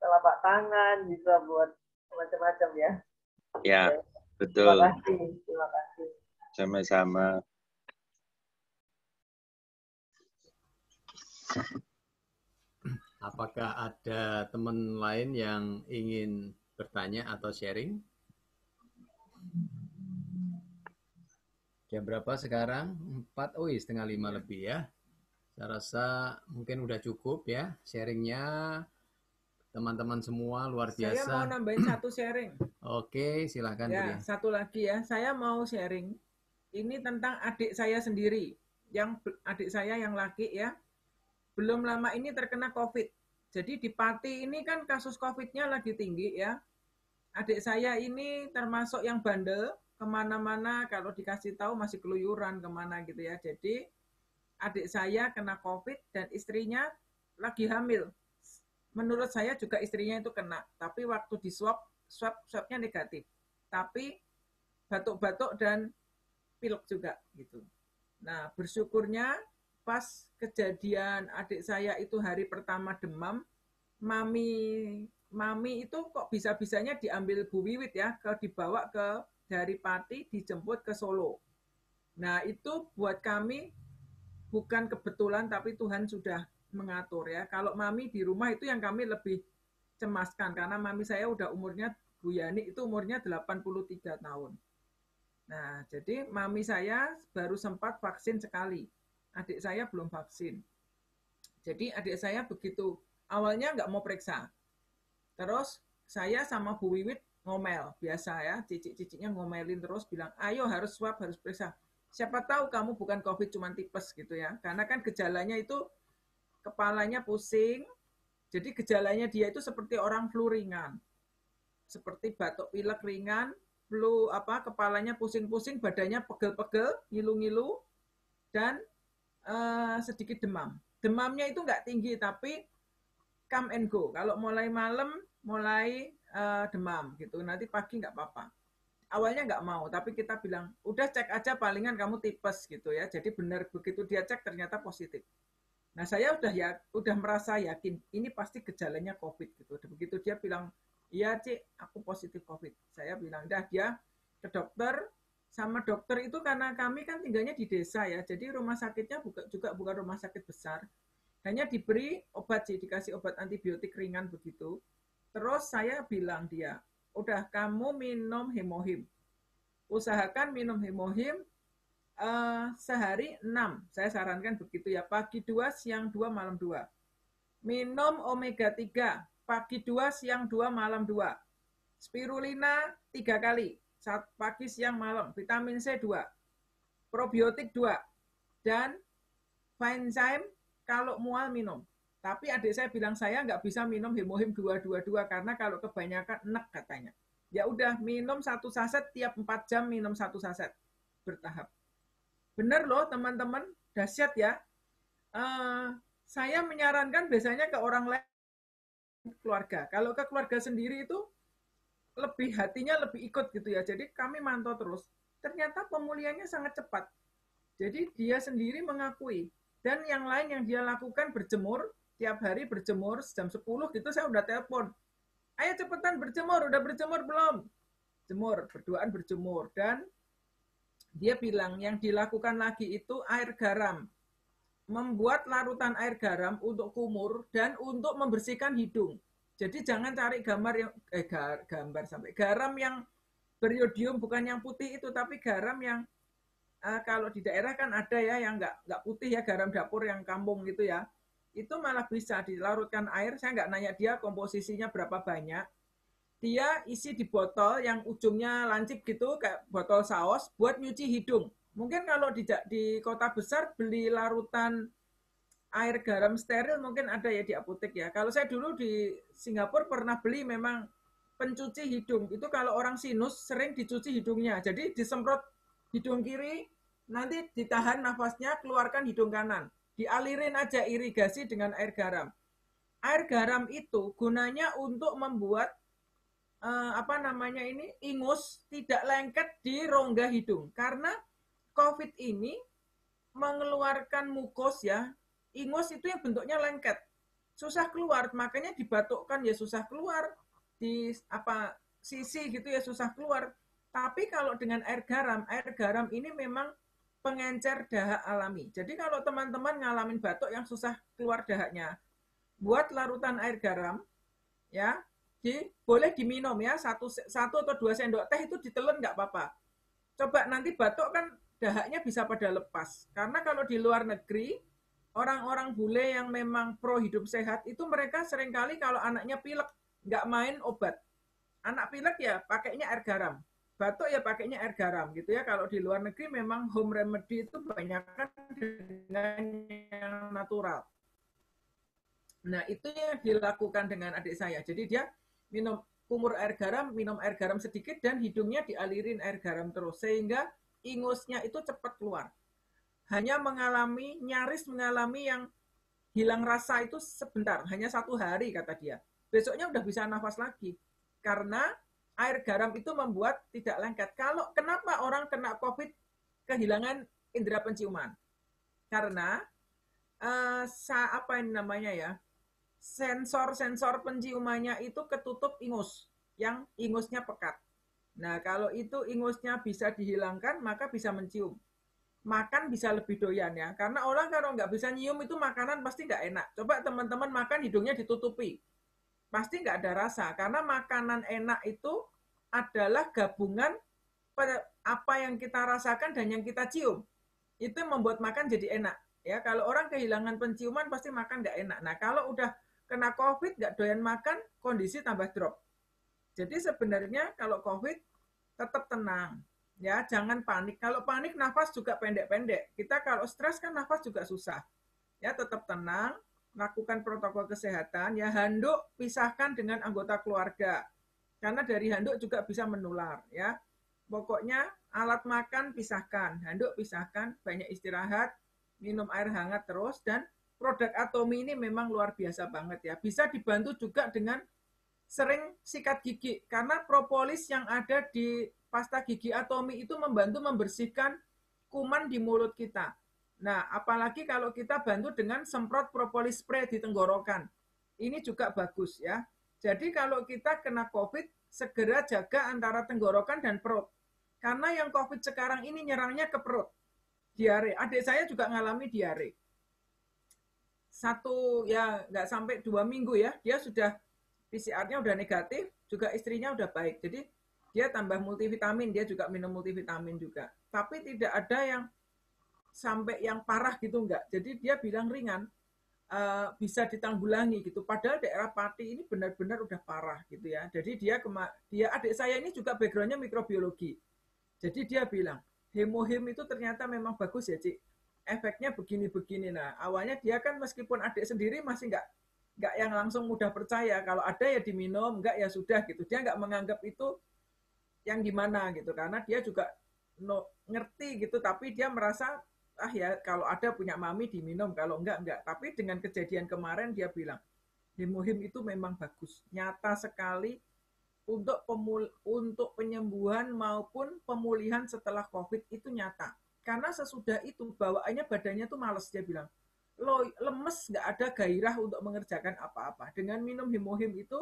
telapak tangan, bisa buat macam-macam ya. Ya, Oke. betul. Terima kasih. Terima kasih. Sama-sama. Apakah ada teman lain yang ingin bertanya atau sharing? Jam berapa sekarang? empat oh iya, setengah lima lebih ya. Saya rasa mungkin udah cukup ya sharingnya teman-teman semua luar biasa. Saya mau nambahin (clears throat) satu sharing. Oke, silahkan. Ya, satu lagi ya. Saya mau sharing. Ini tentang adik saya sendiri. Yang adik saya yang laki ya. Belum lama ini terkena COVID. Jadi di Pati ini kan kasus COVID-nya lagi tinggi ya. Adik saya ini termasuk yang bandel. Kemana-mana kalau dikasih tahu masih keluyuran kemana gitu ya. Jadi adik saya kena COVID dan istrinya lagi hamil menurut saya juga istrinya itu kena, tapi waktu di swab, swab swabnya negatif, tapi batuk-batuk dan pilek juga gitu. Nah bersyukurnya pas kejadian adik saya itu hari pertama demam, mami mami itu kok bisa bisanya diambil Bu Wiwit ya, ke dibawa ke dari Pati dijemput ke Solo. Nah itu buat kami bukan kebetulan tapi Tuhan sudah mengatur ya. Kalau mami di rumah itu yang kami lebih cemaskan karena mami saya udah umurnya Bu Yani itu umurnya 83 tahun. Nah, jadi mami saya baru sempat vaksin sekali. Adik saya belum vaksin. Jadi adik saya begitu awalnya nggak mau periksa. Terus saya sama Bu Wiwit ngomel biasa ya, cicit-cicitnya ngomelin terus bilang, "Ayo harus swab, harus periksa." Siapa tahu kamu bukan COVID cuman tipes gitu ya. Karena kan gejalanya itu kepalanya pusing. Jadi gejalanya dia itu seperti orang flu ringan. Seperti batuk pilek ringan, flu apa kepalanya pusing-pusing, badannya pegel-pegel, ngilu-ngilu dan uh, sedikit demam. Demamnya itu nggak tinggi tapi come and go. Kalau mulai malam mulai uh, demam gitu. Nanti pagi nggak apa-apa awalnya nggak mau, tapi kita bilang, udah cek aja palingan kamu tipes gitu ya. Jadi benar begitu dia cek ternyata positif. Nah saya udah ya udah merasa yakin ini pasti gejalanya COVID gitu. Begitu dia bilang, iya cik aku positif COVID. Saya bilang, dah dia ke dokter sama dokter itu karena kami kan tinggalnya di desa ya, jadi rumah sakitnya buka, juga bukan rumah sakit besar. Hanya diberi obat sih, dikasih obat antibiotik ringan begitu. Terus saya bilang dia, udah kamu minum hemohim. Usahakan minum hemohim uh, sehari 6. Saya sarankan begitu ya, pagi 2, siang 2, malam 2. Minum omega 3, pagi 2, siang 2, malam 2. Spirulina 3 kali, saat pagi, siang, malam. Vitamin C 2, probiotik 2, dan Feinzyme kalau mual minum. Tapi adik saya bilang saya nggak bisa minum hemohim 222 karena kalau kebanyakan enak katanya. Ya udah minum satu saset tiap 4 jam minum satu saset bertahap. Benar loh teman-teman, dahsyat ya. Uh, saya menyarankan biasanya ke orang lain keluarga. Kalau ke keluarga sendiri itu lebih hatinya lebih ikut gitu ya. Jadi kami mantau terus. Ternyata pemulihannya sangat cepat. Jadi dia sendiri mengakui. Dan yang lain yang dia lakukan berjemur, tiap hari berjemur, jam 10 gitu saya udah telepon. Ayo cepetan berjemur, udah berjemur belum? Jemur, berduaan berjemur. Dan dia bilang yang dilakukan lagi itu air garam. Membuat larutan air garam untuk kumur dan untuk membersihkan hidung. Jadi jangan cari gambar yang eh, gambar sampai garam yang beriodium bukan yang putih itu tapi garam yang uh, kalau di daerah kan ada ya yang nggak nggak putih ya garam dapur yang kampung gitu ya itu malah bisa dilarutkan air saya nggak nanya dia komposisinya berapa banyak dia isi di botol yang ujungnya lancip gitu kayak botol saus buat nyuci hidung. Mungkin kalau di, di kota besar beli larutan air garam steril mungkin ada ya di apotek ya. Kalau saya dulu di Singapura pernah beli memang pencuci hidung. Itu kalau orang sinus sering dicuci hidungnya. Jadi disemprot hidung kiri, nanti ditahan nafasnya, keluarkan hidung kanan. Dialirin aja irigasi dengan air garam. Air garam itu gunanya untuk membuat eh, apa namanya ini ingus tidak lengket di rongga hidung karena COVID ini mengeluarkan mukus ya. Ingus itu yang bentuknya lengket. Susah keluar, makanya dibatukkan ya susah keluar di apa sisi gitu ya susah keluar. Tapi kalau dengan air garam, air garam ini memang pengencer dahak alami. Jadi kalau teman-teman ngalamin batuk yang susah keluar dahaknya, buat larutan air garam, ya di, boleh diminum ya satu satu atau dua sendok teh itu ditelan nggak apa-apa. Coba nanti batuk kan dahaknya bisa pada lepas. Karena kalau di luar negeri orang-orang bule yang memang pro hidup sehat itu mereka seringkali kalau anaknya pilek nggak main obat. Anak pilek ya pakainya air garam. Batuk ya pakainya air garam gitu ya. Kalau di luar negeri memang home remedy itu banyak kan dengan yang natural. Nah, itu yang dilakukan dengan adik saya. Jadi dia minum kumur air garam, minum air garam sedikit dan hidungnya dialirin air garam terus sehingga ingusnya itu cepat keluar. Hanya mengalami nyaris mengalami yang hilang rasa itu sebentar, hanya satu hari kata dia. Besoknya udah bisa nafas lagi karena air garam itu membuat tidak lengket. Kalau kenapa orang kena COVID kehilangan indera penciuman? Karena uh, sa apa yang namanya ya? sensor-sensor penciumannya itu ketutup ingus, yang ingusnya pekat. Nah, kalau itu ingusnya bisa dihilangkan, maka bisa mencium. Makan bisa lebih doyan ya, karena orang kalau nggak bisa nyium itu makanan pasti nggak enak. Coba teman-teman makan hidungnya ditutupi, pasti nggak ada rasa, karena makanan enak itu adalah gabungan apa yang kita rasakan dan yang kita cium. Itu membuat makan jadi enak. Ya, kalau orang kehilangan penciuman pasti makan nggak enak. Nah, kalau udah kena COVID, nggak doyan makan, kondisi tambah drop. Jadi sebenarnya kalau COVID tetap tenang, ya jangan panik. Kalau panik nafas juga pendek-pendek. Kita kalau stres kan nafas juga susah. Ya tetap tenang, lakukan protokol kesehatan. Ya handuk pisahkan dengan anggota keluarga, karena dari handuk juga bisa menular. Ya pokoknya alat makan pisahkan, handuk pisahkan, banyak istirahat, minum air hangat terus dan produk atomi ini memang luar biasa banget ya. Bisa dibantu juga dengan sering sikat gigi karena propolis yang ada di pasta gigi atomi itu membantu membersihkan kuman di mulut kita. Nah, apalagi kalau kita bantu dengan semprot propolis spray di tenggorokan. Ini juga bagus ya. Jadi kalau kita kena COVID, segera jaga antara tenggorokan dan perut. Karena yang COVID sekarang ini nyerangnya ke perut. Diare. Adik saya juga ngalami diare satu ya nggak sampai dua minggu ya dia sudah PCR-nya udah negatif juga istrinya udah baik jadi dia tambah multivitamin dia juga minum multivitamin juga tapi tidak ada yang sampai yang parah gitu enggak jadi dia bilang ringan eh, bisa ditanggulangi gitu padahal daerah Pati ini benar-benar udah parah gitu ya jadi dia kema dia adik saya ini juga backgroundnya mikrobiologi jadi dia bilang hemohem itu ternyata memang bagus ya cik efeknya begini-begini. Nah, awalnya dia kan meskipun adik sendiri masih nggak nggak yang langsung mudah percaya. Kalau ada ya diminum, nggak ya sudah gitu. Dia nggak menganggap itu yang gimana gitu, karena dia juga no, ngerti gitu, tapi dia merasa ah ya kalau ada punya mami diminum, kalau nggak nggak. Tapi dengan kejadian kemarin dia bilang, Hemohim itu memang bagus, nyata sekali untuk pemul untuk penyembuhan maupun pemulihan setelah COVID itu nyata. Karena sesudah itu bawaannya badannya tuh males dia bilang. Lo lemes nggak ada gairah untuk mengerjakan apa-apa. Dengan minum himohim itu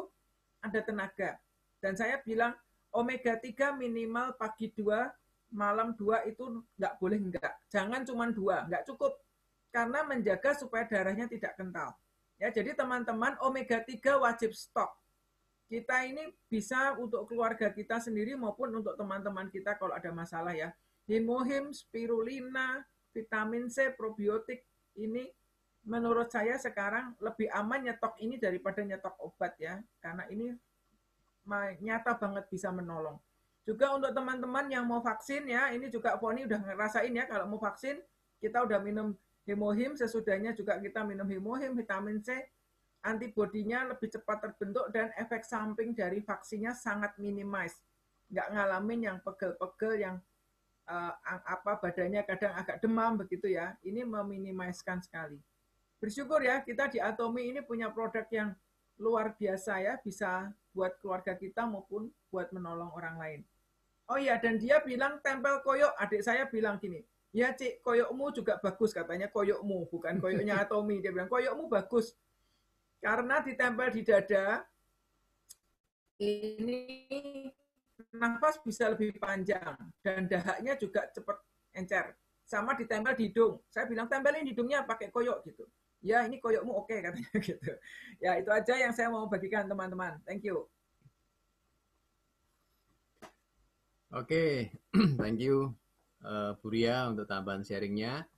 ada tenaga. Dan saya bilang omega 3 minimal pagi 2, malam 2 itu nggak boleh enggak. Jangan cuma dua, nggak cukup. Karena menjaga supaya darahnya tidak kental. Ya, jadi teman-teman omega 3 wajib stok. Kita ini bisa untuk keluarga kita sendiri maupun untuk teman-teman kita kalau ada masalah ya hemohim, spirulina, vitamin C, probiotik ini menurut saya sekarang lebih aman nyetok ini daripada nyetok obat ya karena ini nyata banget bisa menolong. Juga untuk teman-teman yang mau vaksin ya, ini juga Foni udah ngerasain ya kalau mau vaksin kita udah minum hemohim, sesudahnya juga kita minum hemohim, vitamin C, antibodinya lebih cepat terbentuk dan efek samping dari vaksinnya sangat minimize. Nggak ngalamin yang pegel-pegel, yang uh, apa badannya kadang agak demam begitu ya. Ini meminimalkan sekali. Bersyukur ya kita di Atomi ini punya produk yang luar biasa ya, bisa buat keluarga kita maupun buat menolong orang lain. Oh iya, dan dia bilang tempel koyok, adik saya bilang gini, ya cik, koyokmu juga bagus, katanya koyokmu, bukan koyoknya (laughs) Atomi. Dia bilang, koyokmu bagus. Karena ditempel di dada, ini nafas bisa lebih panjang dan dahaknya juga cepat encer. Sama ditempel di hidung. Saya bilang tempelin hidungnya pakai koyok gitu. Ya ini koyokmu oke okay, katanya (laughs) gitu. Ya itu aja yang saya mau bagikan teman-teman. Thank you. Oke, okay. (clears throat) thank you uh, eh, Buria untuk tambahan sharingnya.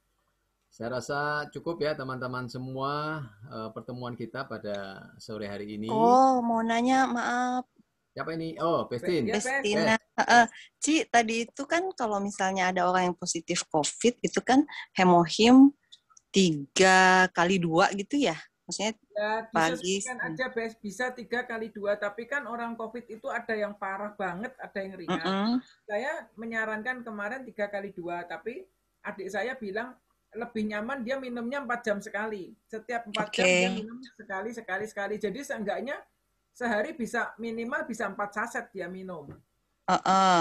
Saya rasa cukup ya teman-teman semua uh, pertemuan kita pada sore hari ini. Oh, mau nanya maaf Siapa ini? Oh, Pestin. Pestina. Uh, Ci, tadi itu kan kalau misalnya ada orang yang positif COVID, itu kan hemohim tiga kali dua gitu ya? Maksudnya ya, pagi. aja best bisa tiga kali dua, tapi kan orang COVID itu ada yang parah banget, ada yang ringan. Mm -hmm. Saya menyarankan kemarin tiga kali dua, tapi adik saya bilang lebih nyaman dia minumnya empat jam sekali. Setiap empat okay. jam dia minum sekali, sekali, sekali. Jadi seenggaknya sehari bisa minimal bisa empat saset dia minum. Uh -uh.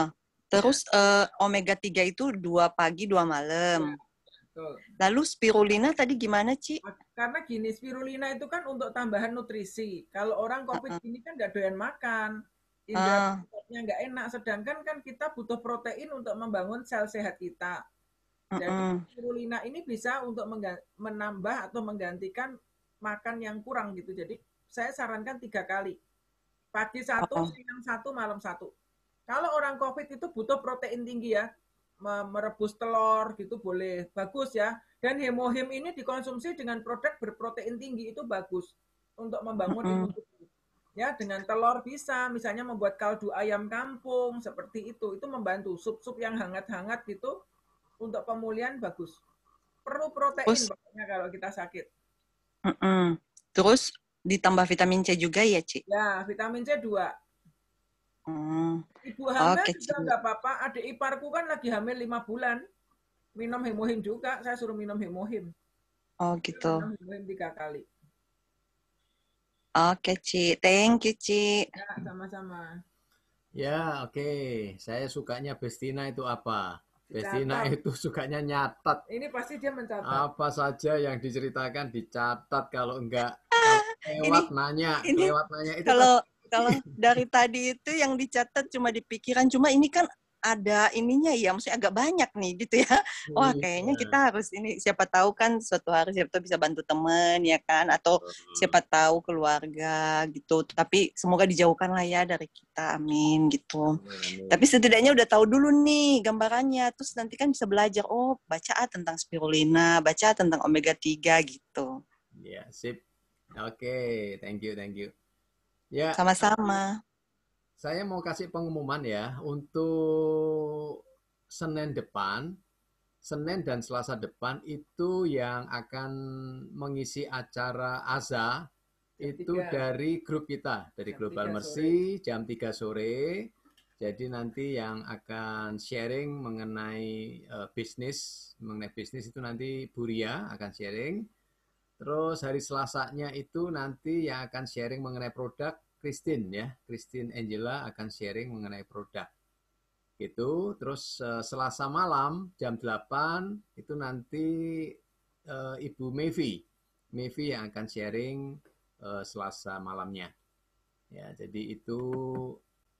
Terus uh, omega 3 itu dua pagi dua malam. Ya, betul. Lalu spirulina tadi gimana, Ci? Karena gini, spirulina itu kan untuk tambahan nutrisi. Kalau orang COVID uh -uh. ini kan nggak doyan makan, ah. indra uh. nggak enak. Sedangkan kan kita butuh protein untuk membangun sel sehat kita. Jadi uh -uh. spirulina ini bisa untuk menambah atau menggantikan makan yang kurang gitu. Jadi saya sarankan tiga kali. Pagi satu, oh. siang satu, malam satu. Kalau orang COVID itu butuh protein tinggi ya, merebus telur gitu boleh, bagus ya. Dan hemohim ini dikonsumsi dengan produk berprotein tinggi itu bagus untuk membangun imun tubuh. Ya, dengan telur bisa, misalnya membuat kaldu ayam kampung seperti itu, itu membantu sup-sup yang hangat-hangat gitu untuk pemulihan bagus. Perlu protein Terus, kalau kita sakit. Terus ditambah vitamin C juga ya, Ci? Ya, vitamin C dua. Hmm. Ibu hamil okay, juga nggak apa-apa. Adik iparku kan lagi hamil lima bulan. Minum hemohim juga. Saya suruh minum hemohim. Oh gitu. Minum hemohim tiga kali. Oke, okay, Ci. Thank you, Ci. Ya, sama-sama. Ya, oke. Okay. Saya sukanya Bestina itu apa? Bestina itu sukanya nyatat. Ini pasti dia mencatat. Apa saja yang diceritakan dicatat kalau enggak ah lewat ini, nanya, ini, lewat nanya. Itu kalau kan. kalau dari tadi itu yang dicatat cuma di pikiran, cuma ini kan ada ininya ya, maksudnya agak banyak nih gitu ya. Hmm, Wah iya. kayaknya kita harus ini siapa tahu kan suatu hari siapa tahu bisa bantu temen ya kan, atau hmm. siapa tahu keluarga gitu. Tapi semoga dijauhkan lah ya dari kita, amin gitu. Amin. Tapi setidaknya udah tahu dulu nih gambarannya, terus nanti kan bisa belajar. Oh baca tentang spirulina, baca tentang omega 3 gitu. Ya sip. Oke, okay, thank you, thank you. Ya. Sama-sama. Saya mau kasih pengumuman ya untuk Senin depan, Senin dan Selasa depan itu yang akan mengisi acara Aza itu dari grup kita, dari jam Global Mercy jam 3 sore. Jadi nanti yang akan sharing mengenai uh, bisnis, mengenai bisnis itu nanti Buria akan sharing. Terus hari Selasanya itu nanti yang akan sharing mengenai produk Christine ya. Christine Angela akan sharing mengenai produk. Gitu. Terus eh, Selasa malam jam 8 itu nanti uh, Ibu Mevi. Mevi yang akan sharing uh, Selasa malamnya. Ya, jadi itu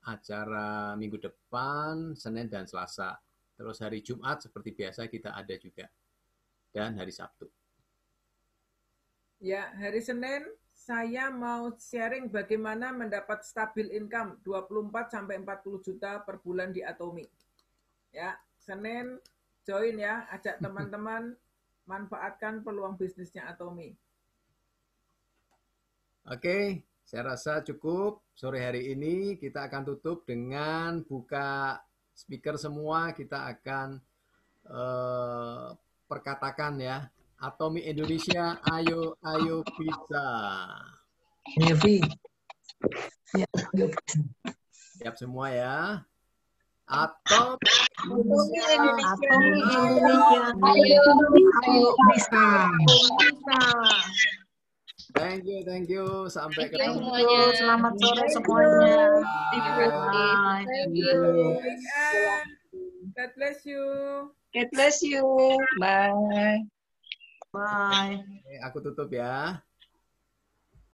acara minggu depan Senin dan Selasa. Terus hari Jumat seperti biasa kita ada juga. Dan hari Sabtu. Ya, hari Senin saya mau sharing bagaimana mendapat stabil income 24 sampai 40 juta per bulan di Atomi. Ya, Senin join ya, ajak teman-teman (laughs) manfaatkan peluang bisnisnya Atomi. Oke, saya rasa cukup sore hari ini kita akan tutup dengan buka speaker semua kita akan eh, perkatakan ya Atomi Indonesia, ayo, ayo bisa. Ayo Ya, Siap semua ya. Atom Indonesia. Indonesia. Ayo, ayo bisa. Thank you, thank you. Sampai thank ketemu. Semuanya. Selamat sore semuanya. Bye. Thank you. God bless you. God bless you. Bye. Bye. Aku tutup ya.